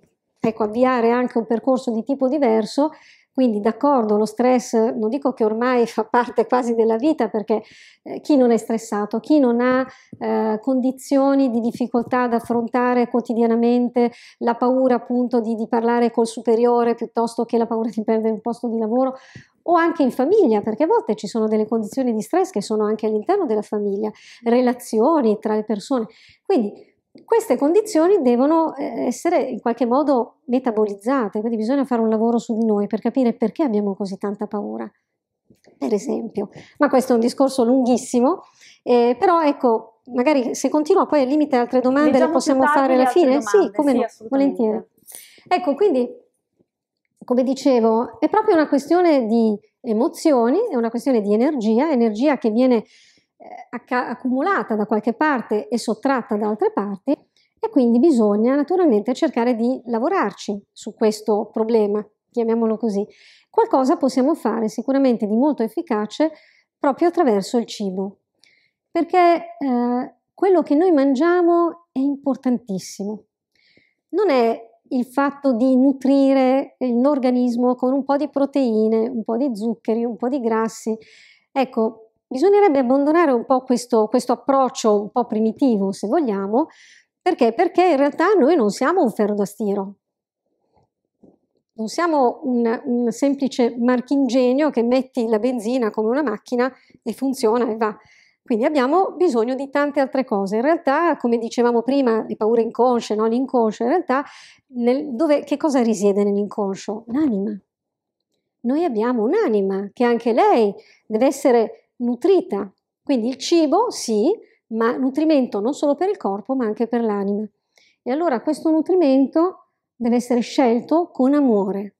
ecco, avviare anche un percorso di tipo diverso. Quindi d'accordo, lo stress non dico che ormai fa parte quasi della vita perché eh, chi non è stressato, chi non ha eh, condizioni di difficoltà ad affrontare quotidianamente la paura appunto di, di parlare col superiore piuttosto che la paura di perdere un posto di lavoro o anche in famiglia, perché a volte ci sono delle condizioni di stress che sono anche all'interno della famiglia, relazioni tra le persone. Quindi queste condizioni devono eh, essere in qualche modo metabolizzate, quindi bisogna fare un lavoro su di noi per capire perché abbiamo così tanta paura, per esempio. Ma questo è un discorso lunghissimo, eh, però ecco, magari se continua poi al limite altre domande Leggiamo le possiamo fare alla fine? Domande, sì, come sì, no, volentieri. Ecco, quindi, come dicevo, è proprio una questione di emozioni, è una questione di energia, energia che viene eh, accumulata da qualche parte e sottratta da altre parti e quindi bisogna naturalmente cercare di lavorarci su questo problema, chiamiamolo così. Qualcosa possiamo fare sicuramente di molto efficace proprio attraverso il cibo, perché eh, quello che noi mangiamo è importantissimo. Non è il fatto di nutrire l'organismo con un po' di proteine, un po' di zuccheri, un po' di grassi. Ecco, bisognerebbe abbandonare un po' questo, questo approccio un po' primitivo, se vogliamo, perché? Perché in realtà noi non siamo un ferro da stiro, non siamo un, un, semplice marchingegno che metti la benzina come una macchina e funziona e va. Quindi abbiamo bisogno di tante altre cose. In realtà, come dicevamo prima, le paure inconsce, no? l'inconscio, in realtà nel, dove, che cosa risiede nell'inconscio? L'anima. Noi abbiamo un'anima che anche lei deve essere nutrita. Quindi il cibo sì, ma nutrimento non solo per il corpo, ma anche per l'anima. E allora questo nutrimento deve essere scelto con amore.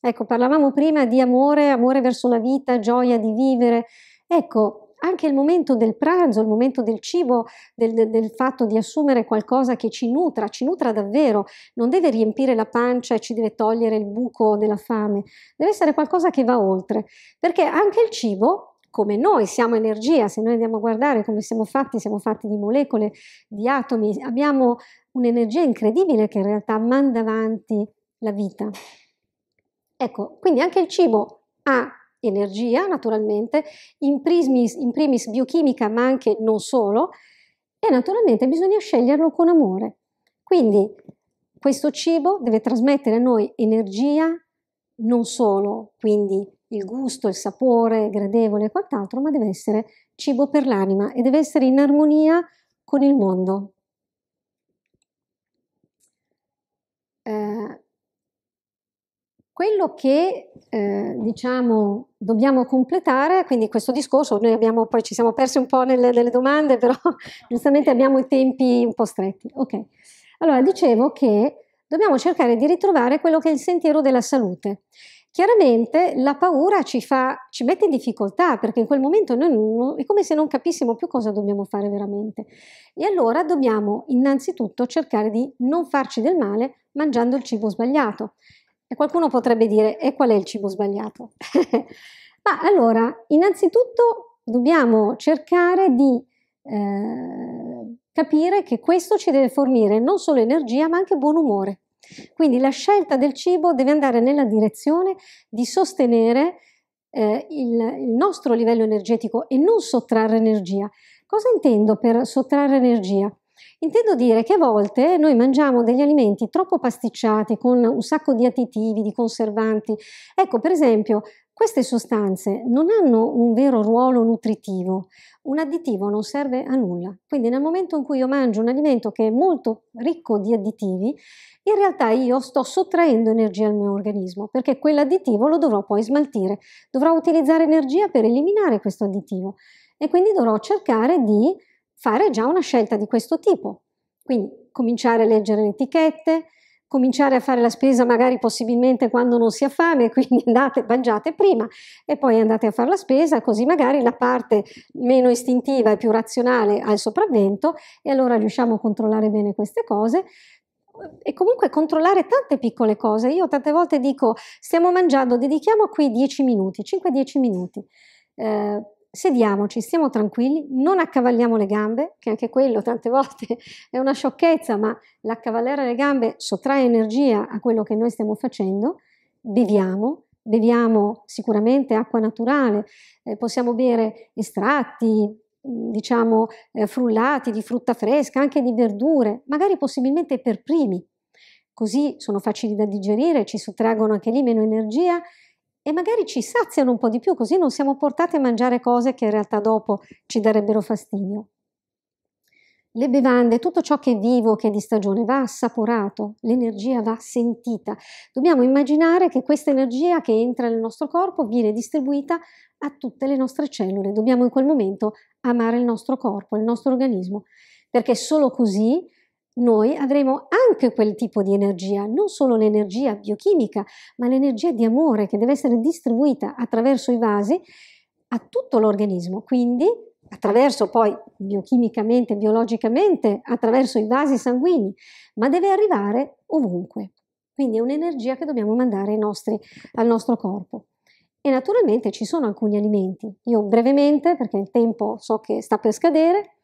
Ecco, parlavamo prima di amore, amore verso la vita, gioia di vivere. Ecco, anche il momento del pranzo, il momento del cibo, del, del, del, fatto di assumere qualcosa che ci nutra, ci nutra davvero, non deve riempire la pancia e ci deve togliere il buco della fame, deve essere qualcosa che va oltre, perché anche il cibo come noi siamo energia, se noi andiamo a guardare come siamo fatti, siamo fatti di molecole, di atomi, abbiamo un'energia incredibile che in realtà manda avanti la vita. Ecco, quindi anche il cibo ha energia, naturalmente, in primis, in primis biochimica, ma anche non solo, e naturalmente bisogna sceglierlo con amore. Quindi questo cibo deve trasmettere a noi energia, non solo quindi il gusto, il sapore gradevole e quant'altro, ma deve essere cibo per l'anima e deve essere in armonia con il mondo. Eh, quello che eh, diciamo dobbiamo completare, quindi questo discorso, noi abbiamo, poi ci siamo persi un po' nelle, nelle domande, però giustamente abbiamo i tempi un po' stretti. Ok, allora dicevo che dobbiamo cercare di ritrovare quello che è il sentiero della salute. Chiaramente la paura ci, fa, ci mette in difficoltà perché in quel momento non, è come se non capissimo più cosa dobbiamo fare veramente. E allora dobbiamo innanzitutto cercare di non farci del male mangiando il cibo sbagliato. E qualcuno potrebbe dire, e qual è il cibo sbagliato? Ma allora, innanzitutto dobbiamo cercare di eh, capire che questo ci deve fornire non solo energia ma anche buon umore. Quindi la scelta del cibo deve andare nella direzione di sostenere eh, il, il nostro livello energetico e non sottrarre energia. Cosa intendo per sottrarre energia? Intendo dire che a volte noi mangiamo degli alimenti troppo pasticciati con un sacco di additivi, di conservanti. Ecco, per esempio, queste sostanze non hanno un vero ruolo nutritivo. Un additivo non serve a nulla. Quindi nel momento in cui io mangio un alimento che è molto ricco di additivi, in realtà io sto sottraendo energia al mio organismo perché quell'additivo lo dovrò poi smaltire, dovrò utilizzare energia per eliminare questo additivo e quindi dovrò cercare di fare già una scelta di questo tipo. Quindi cominciare a leggere le etichette, cominciare a fare la spesa magari possibilmente quando non si ha fame, quindi andate, mangiate prima e poi andate a fare la spesa, così magari la parte meno istintiva e più razionale ha il sopravvento e allora riusciamo a controllare bene queste cose e comunque controllare tante piccole cose. Io tante volte dico, stiamo mangiando, dedichiamo a quei 10 minuti, 5-10 minuti. Eh, sediamoci, stiamo tranquilli, non accavalliamo le gambe, che anche quello tante volte è una sciocchezza, ma l'accavallare le gambe sottrae energia a quello che noi stiamo facendo. Beviamo, beviamo sicuramente acqua naturale, eh, possiamo bere estratti, Mm, diciamo, eh, frullati di frutta fresca, anche di verdure, magari possibilmente per primi. Così sono facili da digerire, ci sottraggono anche lì meno energia e magari ci saziano un po' di più, così non siamo portati a mangiare cose che in realtà dopo ci darebbero fastidio. Le bevande, tutto ciò che è vivo, che è di stagione, va assaporato, l'energia va sentita. Dobbiamo immaginare che questa energia che entra nel nostro corpo viene distribuita a tutte le nostre cellule. Dobbiamo in quel momento amare il nostro corpo, il nostro organismo, perché solo così noi avremo anche quel tipo di energia, non solo l'energia biochimica, ma l'energia di amore che deve essere distribuita attraverso i vasi a tutto l'organismo. Quindi attraverso poi biochimicamente, biologicamente, attraverso i vasi sanguigni, ma deve arrivare ovunque. Quindi è un'energia che dobbiamo mandare nostri, al nostro corpo. E naturalmente ci sono alcuni alimenti. Io brevemente, perché il tempo so che sta per scadere,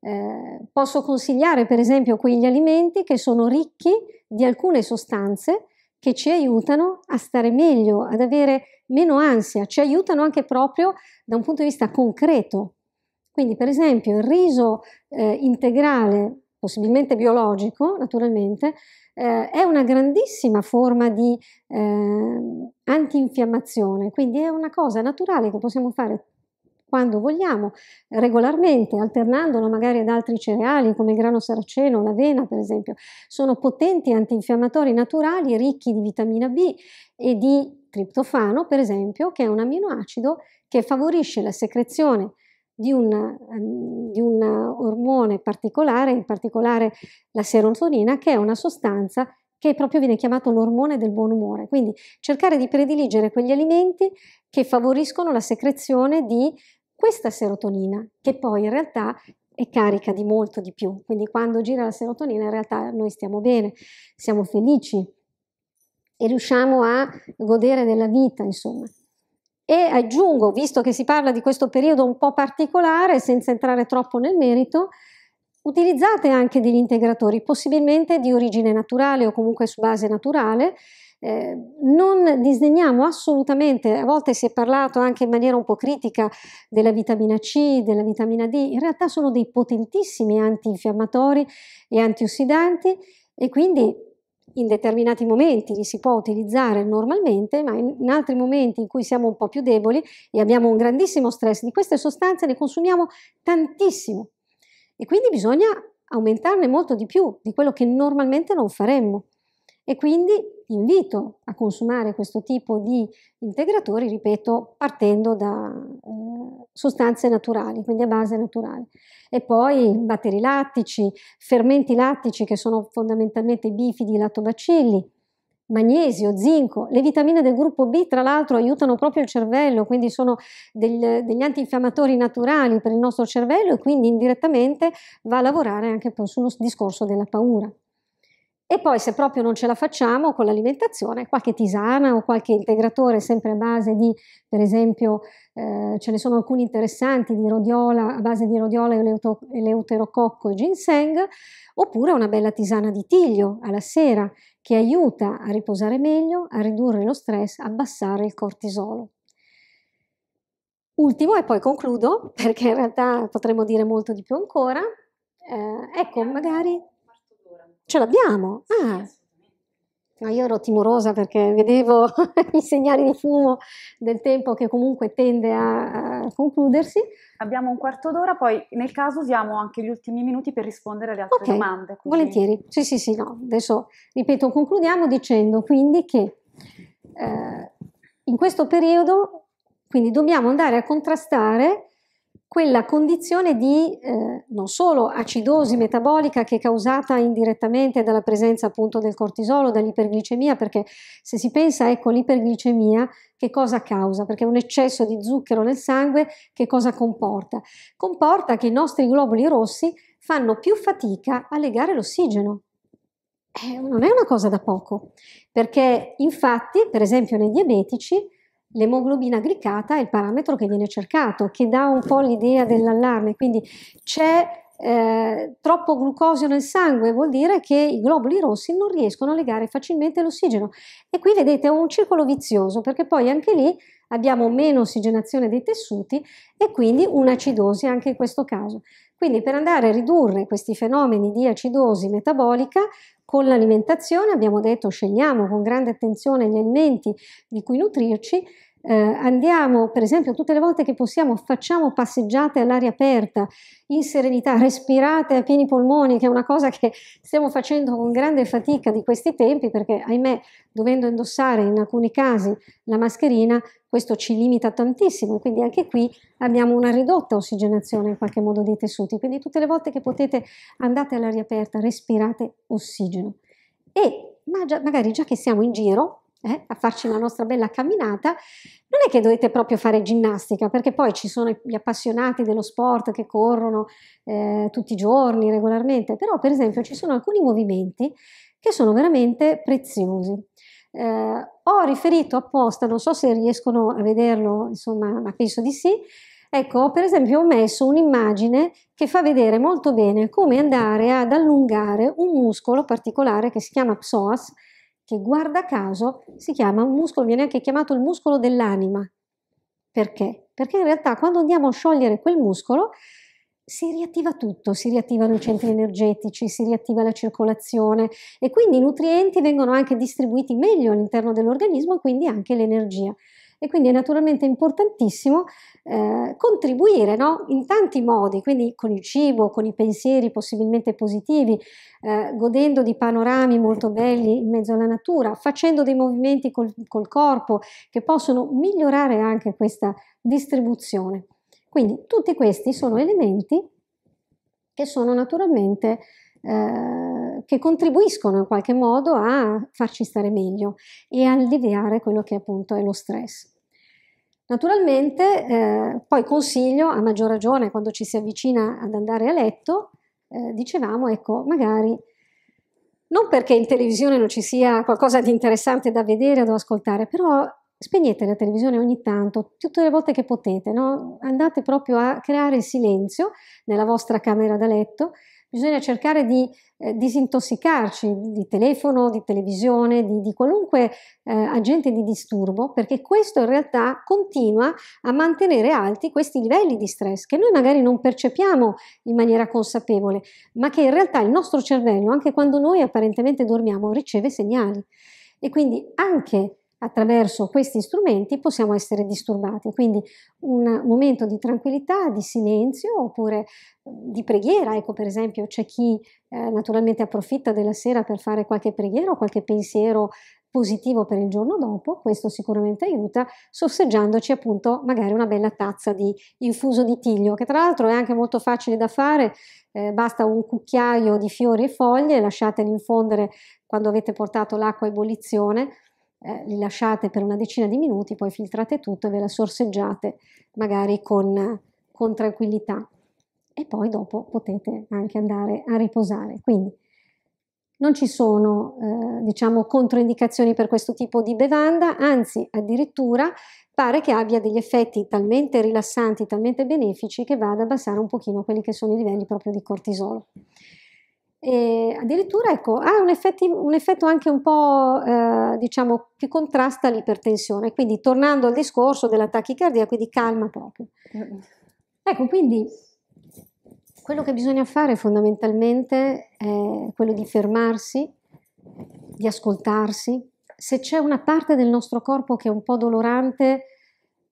eh, posso consigliare per esempio quegli alimenti che sono ricchi di alcune sostanze che ci aiutano a stare meglio, ad avere meno ansia, ci aiutano anche proprio da un punto di vista concreto. Quindi per esempio il riso eh, integrale, possibilmente biologico naturalmente, eh, è una grandissima forma di eh, antinfiammazione, quindi è una cosa naturale che possiamo fare quando vogliamo, regolarmente, alternandolo magari ad altri cereali come il grano saraceno, l'avena per esempio. Sono potenti antinfiammatori naturali ricchi di vitamina B e di triptofano, per esempio, che è un amminoacido che favorisce la secrezione di un, ehm, di un ormone particolare, in particolare la serotonina, che è una sostanza che proprio viene chiamato l'ormone del buon umore. Quindi cercare di prediligere quegli alimenti che favoriscono la secrezione di questa serotonina, che poi in realtà è carica di molto di più. Quindi quando gira la serotonina in realtà noi stiamo bene, siamo felici e riusciamo a godere della vita, insomma. E aggiungo, visto che si parla di questo periodo un po' particolare, senza entrare troppo nel merito, utilizzate anche degli integratori, possibilmente di origine naturale o comunque su base naturale. Eh, non disdegniamo assolutamente, a volte si è parlato anche in maniera un po' critica della vitamina C, della vitamina D, in realtà sono dei potentissimi antinfiammatori e antiossidanti e quindi in determinati momenti li si può utilizzare normalmente, ma in, altri momenti in cui siamo un po' più deboli e abbiamo un grandissimo stress di queste sostanze, ne consumiamo tantissimo e quindi bisogna aumentarne molto di più di quello che normalmente non faremmo. E quindi invito a consumare questo tipo di integratori, ripeto, partendo da eh, sostanze naturali, quindi a base naturale. E poi batteri lattici, fermenti lattici che sono fondamentalmente bifidi, lattobacilli, magnesio, zinco, le vitamine del gruppo B tra l'altro aiutano proprio il cervello, quindi sono del, degli antinfiammatori naturali per il nostro cervello e quindi indirettamente va a lavorare anche poi sullo discorso della paura. E poi se proprio non ce la facciamo con l'alimentazione, qualche tisana o qualche integratore sempre a base di, per esempio, eh, ce ne sono alcuni interessanti di rodiola, a base di rodiola, eleuto, eleuterococco e ginseng, oppure una bella tisana di tiglio alla sera che aiuta a riposare meglio, a ridurre lo stress, a abbassare il cortisolo. Ultimo e poi concludo, perché in realtà potremmo dire molto di più ancora, eh, ecco magari Ce l'abbiamo? Ah. No, ah, io ero timorosa perché vedevo i segnali di fumo del tempo che comunque tende a, a concludersi. Abbiamo un quarto d'ora, poi nel caso usiamo anche gli ultimi minuti per rispondere alle altre okay, domande. Così. Volentieri, sì sì sì, no. adesso ripeto, concludiamo dicendo quindi che eh, in questo periodo quindi dobbiamo andare a contrastare quella condizione di eh, non solo acidosi metabolica che è causata indirettamente dalla presenza appunto del cortisolo, dall'iperglicemia, perché se si pensa ecco l'iperglicemia che cosa causa? Perché un eccesso di zucchero nel sangue che cosa comporta? Comporta che i nostri globuli rossi fanno più fatica a legare l'ossigeno. Eh, non è una cosa da poco, perché infatti, per esempio nei diabetici, L'emoglobina glicata è il parametro che viene cercato, che dà un po' l'idea dell'allarme, quindi c'è eh, troppo glucosio nel sangue vuol dire che i globuli rossi non riescono a legare facilmente l'ossigeno e qui vedete un circolo vizioso perché poi anche lì abbiamo meno ossigenazione dei tessuti e quindi un'acidosi anche in questo caso. Quindi per andare a ridurre questi fenomeni di acidosi metabolica con l'alimentazione, abbiamo detto scegliamo con grande attenzione gli alimenti di cui nutrirci eh, andiamo, per esempio, tutte le volte che possiamo, facciamo passeggiate all'aria aperta, in serenità, respirate a pieni polmoni, che è una cosa che stiamo facendo con grande fatica di questi tempi, perché ahimè, dovendo indossare in alcuni casi la mascherina, questo ci limita tantissimo, quindi anche qui abbiamo una ridotta ossigenazione in qualche modo dei tessuti, quindi tutte le volte che potete andate all'aria aperta, respirate ossigeno. E ma già, magari già che siamo in giro, eh, a farci la nostra bella camminata, non è che dovete proprio fare ginnastica, perché poi ci sono gli appassionati dello sport che corrono eh, tutti i giorni, regolarmente, però per esempio ci sono alcuni movimenti che sono veramente preziosi. Eh, ho riferito apposta, non so se riescono a vederlo, insomma, ma penso di sì. Ecco, per esempio ho messo un'immagine che fa vedere molto bene come andare ad allungare un muscolo particolare che si chiama psoas, che guarda caso si chiama un muscolo, viene anche chiamato il muscolo dell'anima. Perché? Perché in realtà quando andiamo a sciogliere quel muscolo si riattiva tutto, si riattivano i centri energetici, si riattiva la circolazione e quindi i nutrienti vengono anche distribuiti meglio all'interno dell'organismo e quindi anche l'energia e quindi è naturalmente importantissimo eh, contribuire no? in tanti modi, quindi con il cibo, con i pensieri possibilmente positivi, eh, godendo di panorami molto belli in mezzo alla natura, facendo dei movimenti col, col corpo che possono migliorare anche questa distribuzione. Quindi tutti questi sono elementi che sono naturalmente eh, che contribuiscono in qualche modo a farci stare meglio e a alleviare quello che appunto è lo stress. Naturalmente eh, poi consiglio, a maggior ragione quando ci si avvicina ad andare a letto, eh, dicevamo ecco magari non perché in televisione non ci sia qualcosa di interessante da vedere o da ascoltare, però spegnete la televisione ogni tanto, tutte le volte che potete, no? andate proprio a creare silenzio nella vostra camera da letto bisogna cercare di eh, disintossicarci di telefono, di televisione, di, di qualunque eh, agente di disturbo, perché questo in realtà continua a mantenere alti questi livelli di stress che noi magari non percepiamo in maniera consapevole, ma che in realtà il nostro cervello, anche quando noi apparentemente dormiamo, riceve segnali. E quindi anche attraverso questi strumenti possiamo essere disturbati. Quindi un momento di tranquillità, di silenzio oppure ehm, di preghiera. Ecco, per esempio, c'è chi eh, naturalmente approfitta della sera per fare qualche preghiera o qualche pensiero positivo per il giorno dopo, questo sicuramente aiuta, sorseggiandoci appunto magari una bella tazza di infuso di tiglio, che tra l'altro è anche molto facile da fare, eh, basta un cucchiaio di fiori e foglie, lasciateli infondere quando avete portato l'acqua a ebollizione eh, li lasciate per una decina di minuti, poi filtrate tutto e ve la sorseggiate magari con, con tranquillità e poi dopo potete anche andare a riposare. Quindi non ci sono eh, diciamo controindicazioni per questo tipo di bevanda, anzi addirittura pare che abbia degli effetti talmente rilassanti, talmente benefici che vada ad abbassare un pochino quelli che sono i livelli proprio di cortisolo. E addirittura ecco, ha un, effetti, un, effetto anche un po' eh, diciamo, che contrasta l'ipertensione, quindi tornando al discorso della tachicardia, quindi calma proprio. Eh. Ecco, quindi quello che bisogna fare fondamentalmente è quello di fermarsi, di ascoltarsi. Se c'è una parte del nostro corpo che è un po' dolorante,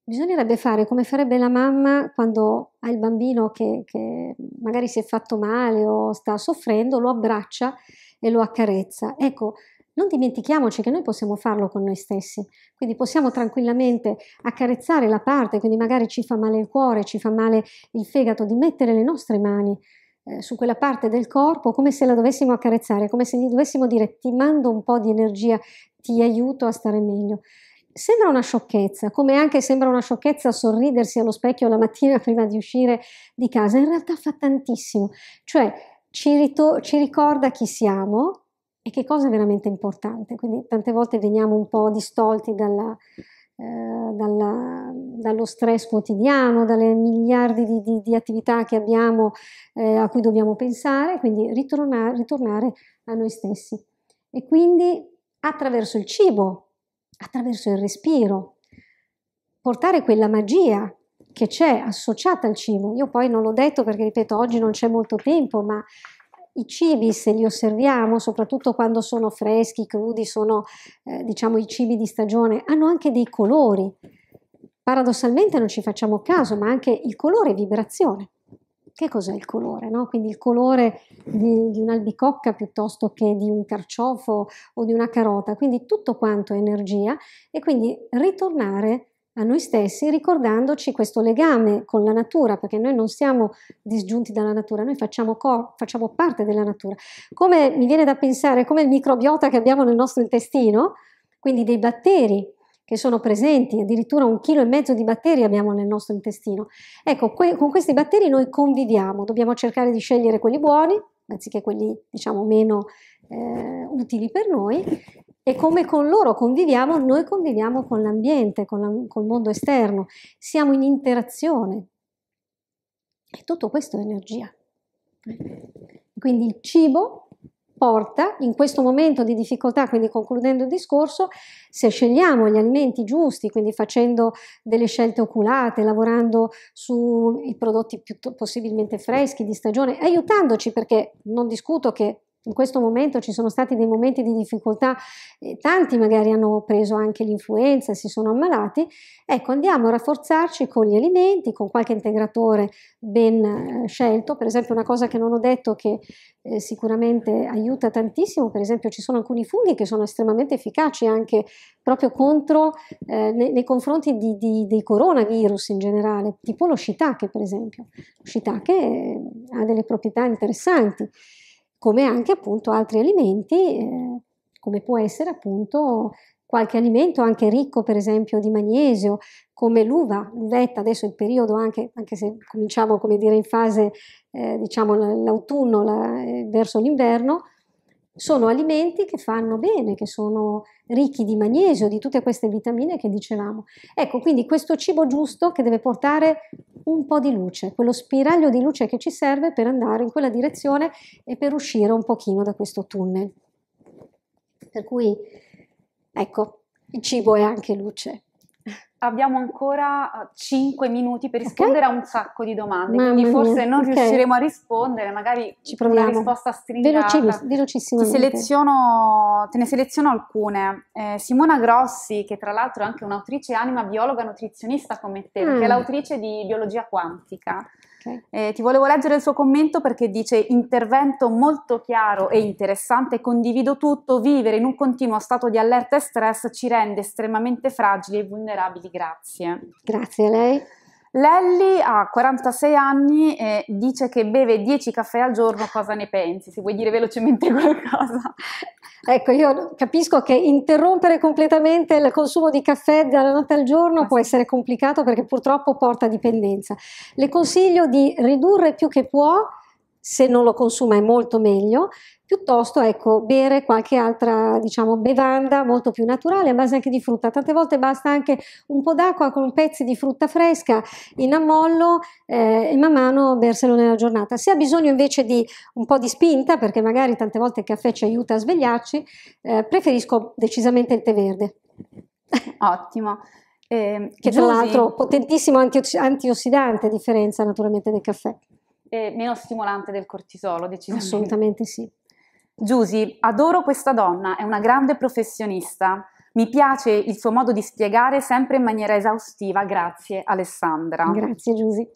Bisognerebbe fare come farebbe la mamma quando ha il bambino che, che, magari si è fatto male o sta soffrendo, lo abbraccia e lo accarezza. Ecco, non dimentichiamoci che noi possiamo farlo con noi stessi, quindi possiamo tranquillamente accarezzare la parte, quindi magari ci fa male il cuore, ci fa male il fegato, di mettere le nostre mani eh, su quella parte del corpo come se la dovessimo accarezzare, come se gli dovessimo dire ti mando un po' di energia, ti aiuto a stare meglio. Sembra una sciocchezza, come anche sembra una sciocchezza sorridersi allo specchio la mattina prima di uscire di casa, in realtà fa tantissimo, cioè ci, rito- ci ricorda chi siamo e che cosa è veramente importante, quindi tante volte veniamo un po' distolti dalla, eh, dalla, dallo stress quotidiano, dalle miliardi di, di, di attività che abbiamo eh, a cui dobbiamo pensare, quindi ritornare, ritornare a noi stessi. E quindi attraverso il cibo attraverso il respiro, portare quella magia che c'è associata al cibo. Io poi non l'ho detto perché, ripeto, oggi non c'è molto tempo, ma i cibi, se li osserviamo, soprattutto quando sono freschi, crudi, sono eh, diciamo i cibi di stagione, hanno anche dei colori. Paradossalmente non ci facciamo caso, ma anche il colore è vibrazione che cos'è il colore, no? quindi il colore di, di un'albicocca piuttosto che di un carciofo o di una carota, quindi tutto quanto è energia e quindi ritornare a noi stessi ricordandoci questo legame con la natura, perché noi non siamo disgiunti dalla natura, noi facciamo, co- facciamo parte della natura. Come mi viene da pensare, come il microbiota che abbiamo nel nostro intestino, quindi dei batteri che sono presenti, addirittura un chilo e mezzo di batteri abbiamo nel nostro intestino. Ecco, que- con questi batteri noi conviviamo, dobbiamo cercare di scegliere quelli buoni, anziché quelli diciamo meno eh, utili per noi, e come con loro conviviamo, noi conviviamo con l'ambiente, con la, col mondo esterno, siamo in interazione. E tutto questo è energia. Quindi il cibo porta in questo momento di difficoltà, quindi concludendo il discorso, se scegliamo gli alimenti giusti, quindi facendo delle scelte oculate, lavorando sui prodotti più possibilmente freschi, di stagione, aiutandoci perché non discuto che in questo momento ci sono stati dei momenti di difficoltà, tanti magari hanno preso anche l'influenza, e si sono ammalati, ecco andiamo a rafforzarci con gli alimenti, con qualche integratore ben eh, scelto, per esempio una cosa che non ho detto che eh, sicuramente aiuta tantissimo, per esempio ci sono alcuni funghi che sono estremamente efficaci anche proprio contro, eh, nei, nei, confronti di, di, dei coronavirus in generale, tipo lo shiitake per esempio, lo shiitake eh, ha delle proprietà interessanti come anche appunto altri alimenti, eh, come può essere appunto qualche alimento anche ricco per esempio di magnesio, come l'uva, l'uvetta, adesso è il periodo anche, anche se cominciamo come dire in fase eh, diciamo l'autunno la, eh, verso l'inverno, sono alimenti che fanno bene, che sono ricchi di magnesio, di tutte queste vitamine che dicevamo. Ecco, quindi questo cibo giusto che deve portare un po' di luce, quello spiraglio di luce che ci serve per andare in quella direzione e per uscire un pochino da questo tunnel. Per cui, ecco, il cibo è anche luce abbiamo ancora 5 eh, minuti per rispondere okay. a un sacco di domande, Mamma quindi forse mia. non okay. riusciremo a rispondere, magari ci proviamo. una risposta stringata. Veloci, velocissimamente. te ne seleziono alcune. Eh, Simona Grossi, che tra l'altro è anche un'autrice anima biologa nutrizionista come te, mm. che è l'autrice di Biologia Quantica. Eh, ti volevo leggere il suo commento perché dice intervento molto chiaro e interessante, condivido tutto, vivere in un continuo stato di allerta e stress ci rende estremamente fragili e vulnerabili, grazie. Grazie a lei. Lelly ha 46 anni e dice che beve 10 caffè al giorno, cosa ne pensi? Se vuoi dire velocemente qualcosa. Ecco, io capisco che interrompere completamente il consumo di caffè dalla notte al giorno può essere complicato perché purtroppo porta dipendenza. Le consiglio di ridurre più che può se non lo consuma è molto meglio, piuttosto ecco, bere qualche altra diciamo, bevanda molto più naturale a base anche di frutta. Tante volte basta anche un po' d'acqua con un pezzo di frutta fresca in ammollo eh, e man mano berselo nella giornata. Se ha bisogno invece di un po' di spinta, perché magari tante volte il caffè ci aiuta a svegliarci, eh, preferisco decisamente il tè verde. Ottimo. Eh, che tra l'altro potentissimo anti- antiossidante, a differenza naturalmente del caffè eh, meno stimolante del cortisolo, decisamente. Assolutamente sì. Giusy, adoro questa donna, è una grande professionista. Mi piace il suo modo di spiegare sempre in maniera esaustiva. Grazie Alessandra. Grazie Giusy.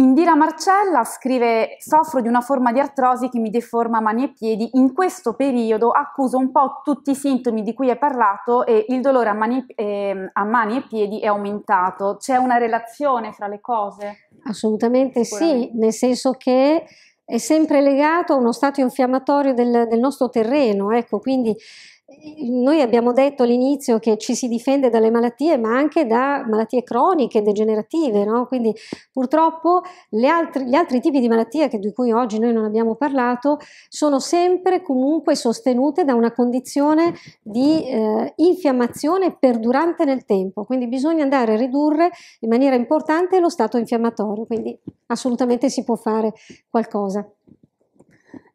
Indira Marcella scrive: Soffro di una forma di artrosi che mi deforma mani e piedi. In questo periodo accuso un po' tutti i sintomi di cui hai parlato e il dolore a mani, eh, a mani e piedi è aumentato. C'è una relazione fra le cose? Assolutamente sì, nel senso che è sempre legato a uno stato infiammatorio del, del nostro terreno. Ecco, quindi noi abbiamo detto all'inizio che ci si difende dalle malattie, ma anche da malattie croniche, degenerative, no? quindi purtroppo altri, gli altri tipi di malattie di cui oggi noi non abbiamo parlato sono sempre comunque sostenute da una condizione di eh, infiammazione perdurante nel tempo, quindi bisogna andare a ridurre in maniera importante lo stato infiammatorio, quindi assolutamente si può fare qualcosa.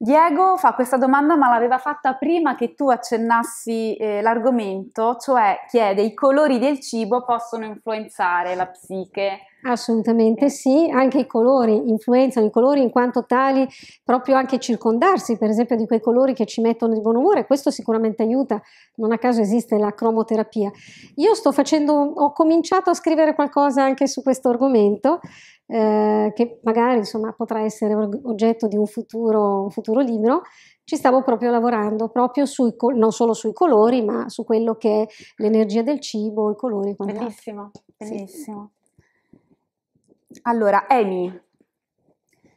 Diego fa questa domanda ma l'aveva fatta prima che tu accennassi eh, l'argomento, cioè chiede i colori del cibo possono influenzare la psiche. Assolutamente eh. sì, anche i colori influenzano, i colori in quanto tali, proprio anche circondarsi per esempio di quei colori che ci mettono di buon umore, questo sicuramente aiuta, non a caso esiste la cromoterapia. Io sto facendo, ho cominciato a scrivere qualcosa anche su questo argomento eh, che magari insomma, potrà essere oggetto di un futuro, un futuro libro, ci stavo proprio lavorando, proprio sui, non solo sui colori, ma su quello che è l'energia del cibo, i colori e quant'altro. Bellissimo, bellissimo. Sì. Allora, Amy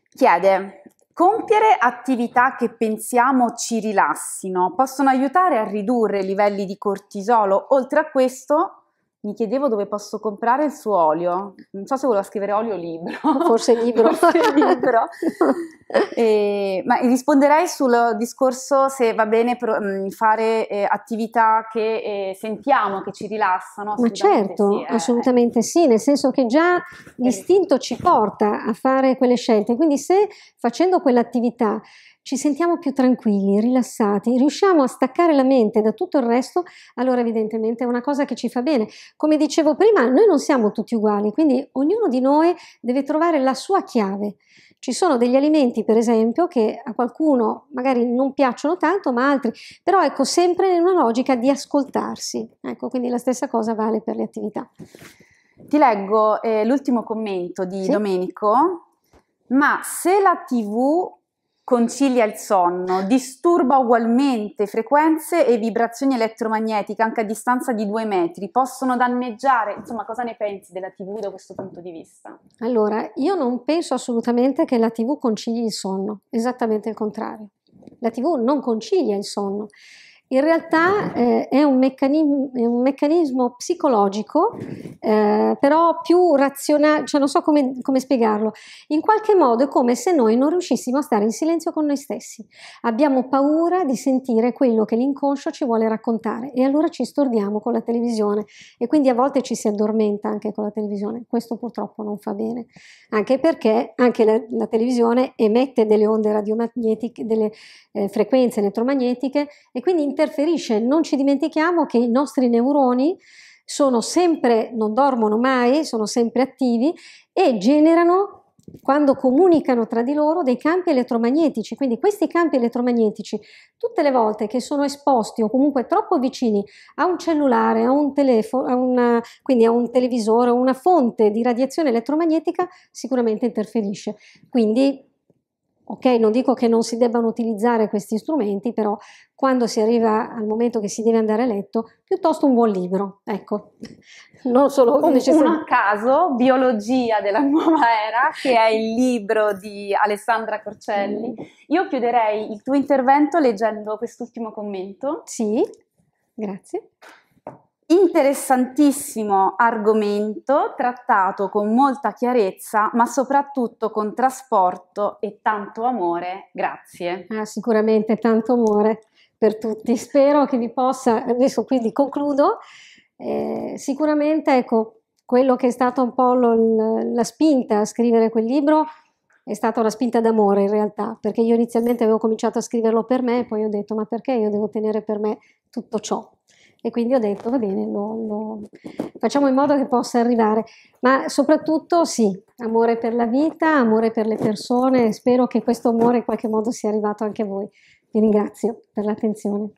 chiede, compiere attività che pensiamo ci rilassino possono aiutare a ridurre i livelli di cortisolo, oltre a questo mi chiedevo dove posso comprare il suo olio. Non so se voleva scrivere olio o libro. Forse libro. Forse libro. E, ma risponderei sul discorso se va bene pro, fare eh, attività che eh, sentiamo, che ci rilassano. Ma certo, sì, eh, assolutamente sì, nel senso che già eh. l'istinto ci porta a fare quelle scelte, quindi se facendo quell'attività ci sentiamo più tranquilli, rilassati, riusciamo a staccare la mente da tutto il resto, allora evidentemente è una cosa che ci fa bene. Come dicevo prima, noi non siamo tutti uguali, quindi ognuno di noi deve trovare la sua chiave. Ci sono degli alimenti, per esempio, che a qualcuno magari non piacciono tanto, ma altri, però ecco, sempre in una logica di ascoltarsi. Ecco, quindi la stessa cosa vale per le attività. Ti leggo eh, l'ultimo commento di sì? Domenico. Ma se la TV concilia il sonno, disturba ugualmente frequenze e vibrazioni elettromagnetiche anche a distanza di due metri, possono danneggiare, insomma cosa ne pensi della TV da questo punto di vista? Allora, io non penso assolutamente che la TV concili il sonno, esattamente il contrario. La TV non concilia il sonno, in realtà eh, è, un meccanismo, è, un meccanismo, psicologico, eh, però più razionale, cioè non so come, come, spiegarlo. In qualche modo è come se noi non riuscissimo a stare in silenzio con noi stessi. Abbiamo paura di sentire quello che l'inconscio ci vuole raccontare e allora ci stordiamo con la televisione e quindi a volte ci si addormenta anche con la televisione. Questo purtroppo non fa bene, anche perché anche la, la televisione emette delle onde radiomagnetiche, delle eh, frequenze elettromagnetiche e quindi in interferisce. Non ci dimentichiamo che i nostri neuroni sono sempre, non dormono mai, sono sempre attivi e generano quando comunicano tra di loro dei campi elettromagnetici. Quindi questi campi elettromagnetici, tutte le volte che sono esposti o comunque troppo vicini a un cellulare, a un telefono, a una, quindi a un televisore, a una fonte di radiazione elettromagnetica, sicuramente interferisce. Quindi Ok, non dico che non si debbano utilizzare questi strumenti, però quando si arriva al momento che si deve andare a letto, piuttosto un buon libro, ecco. Non solo un, un a caso, Biologia della nuova era, che è il libro di Alessandra Corcelli. Io chiuderei il tuo intervento leggendo quest'ultimo commento. Sì, grazie. Interessantissimo argomento trattato con molta chiarezza, ma soprattutto con trasporto e tanto amore. Grazie. Ah, sicuramente tanto amore per tutti. Spero che vi possa, adesso quindi concludo, eh, sicuramente ecco, quello che è stato un po' lo, la spinta a scrivere quel libro è stata una spinta d'amore in realtà, perché io inizialmente avevo cominciato a scriverlo per me, poi ho detto ma perché io devo tenere per me tutto ciò? E quindi ho detto, va bene, lo, lo... facciamo in modo che possa arrivare. Ma soprattutto sì, amore per la vita, amore per le persone. Spero che questo amore in qualche modo sia arrivato anche a voi. Vi ringrazio per l'attenzione.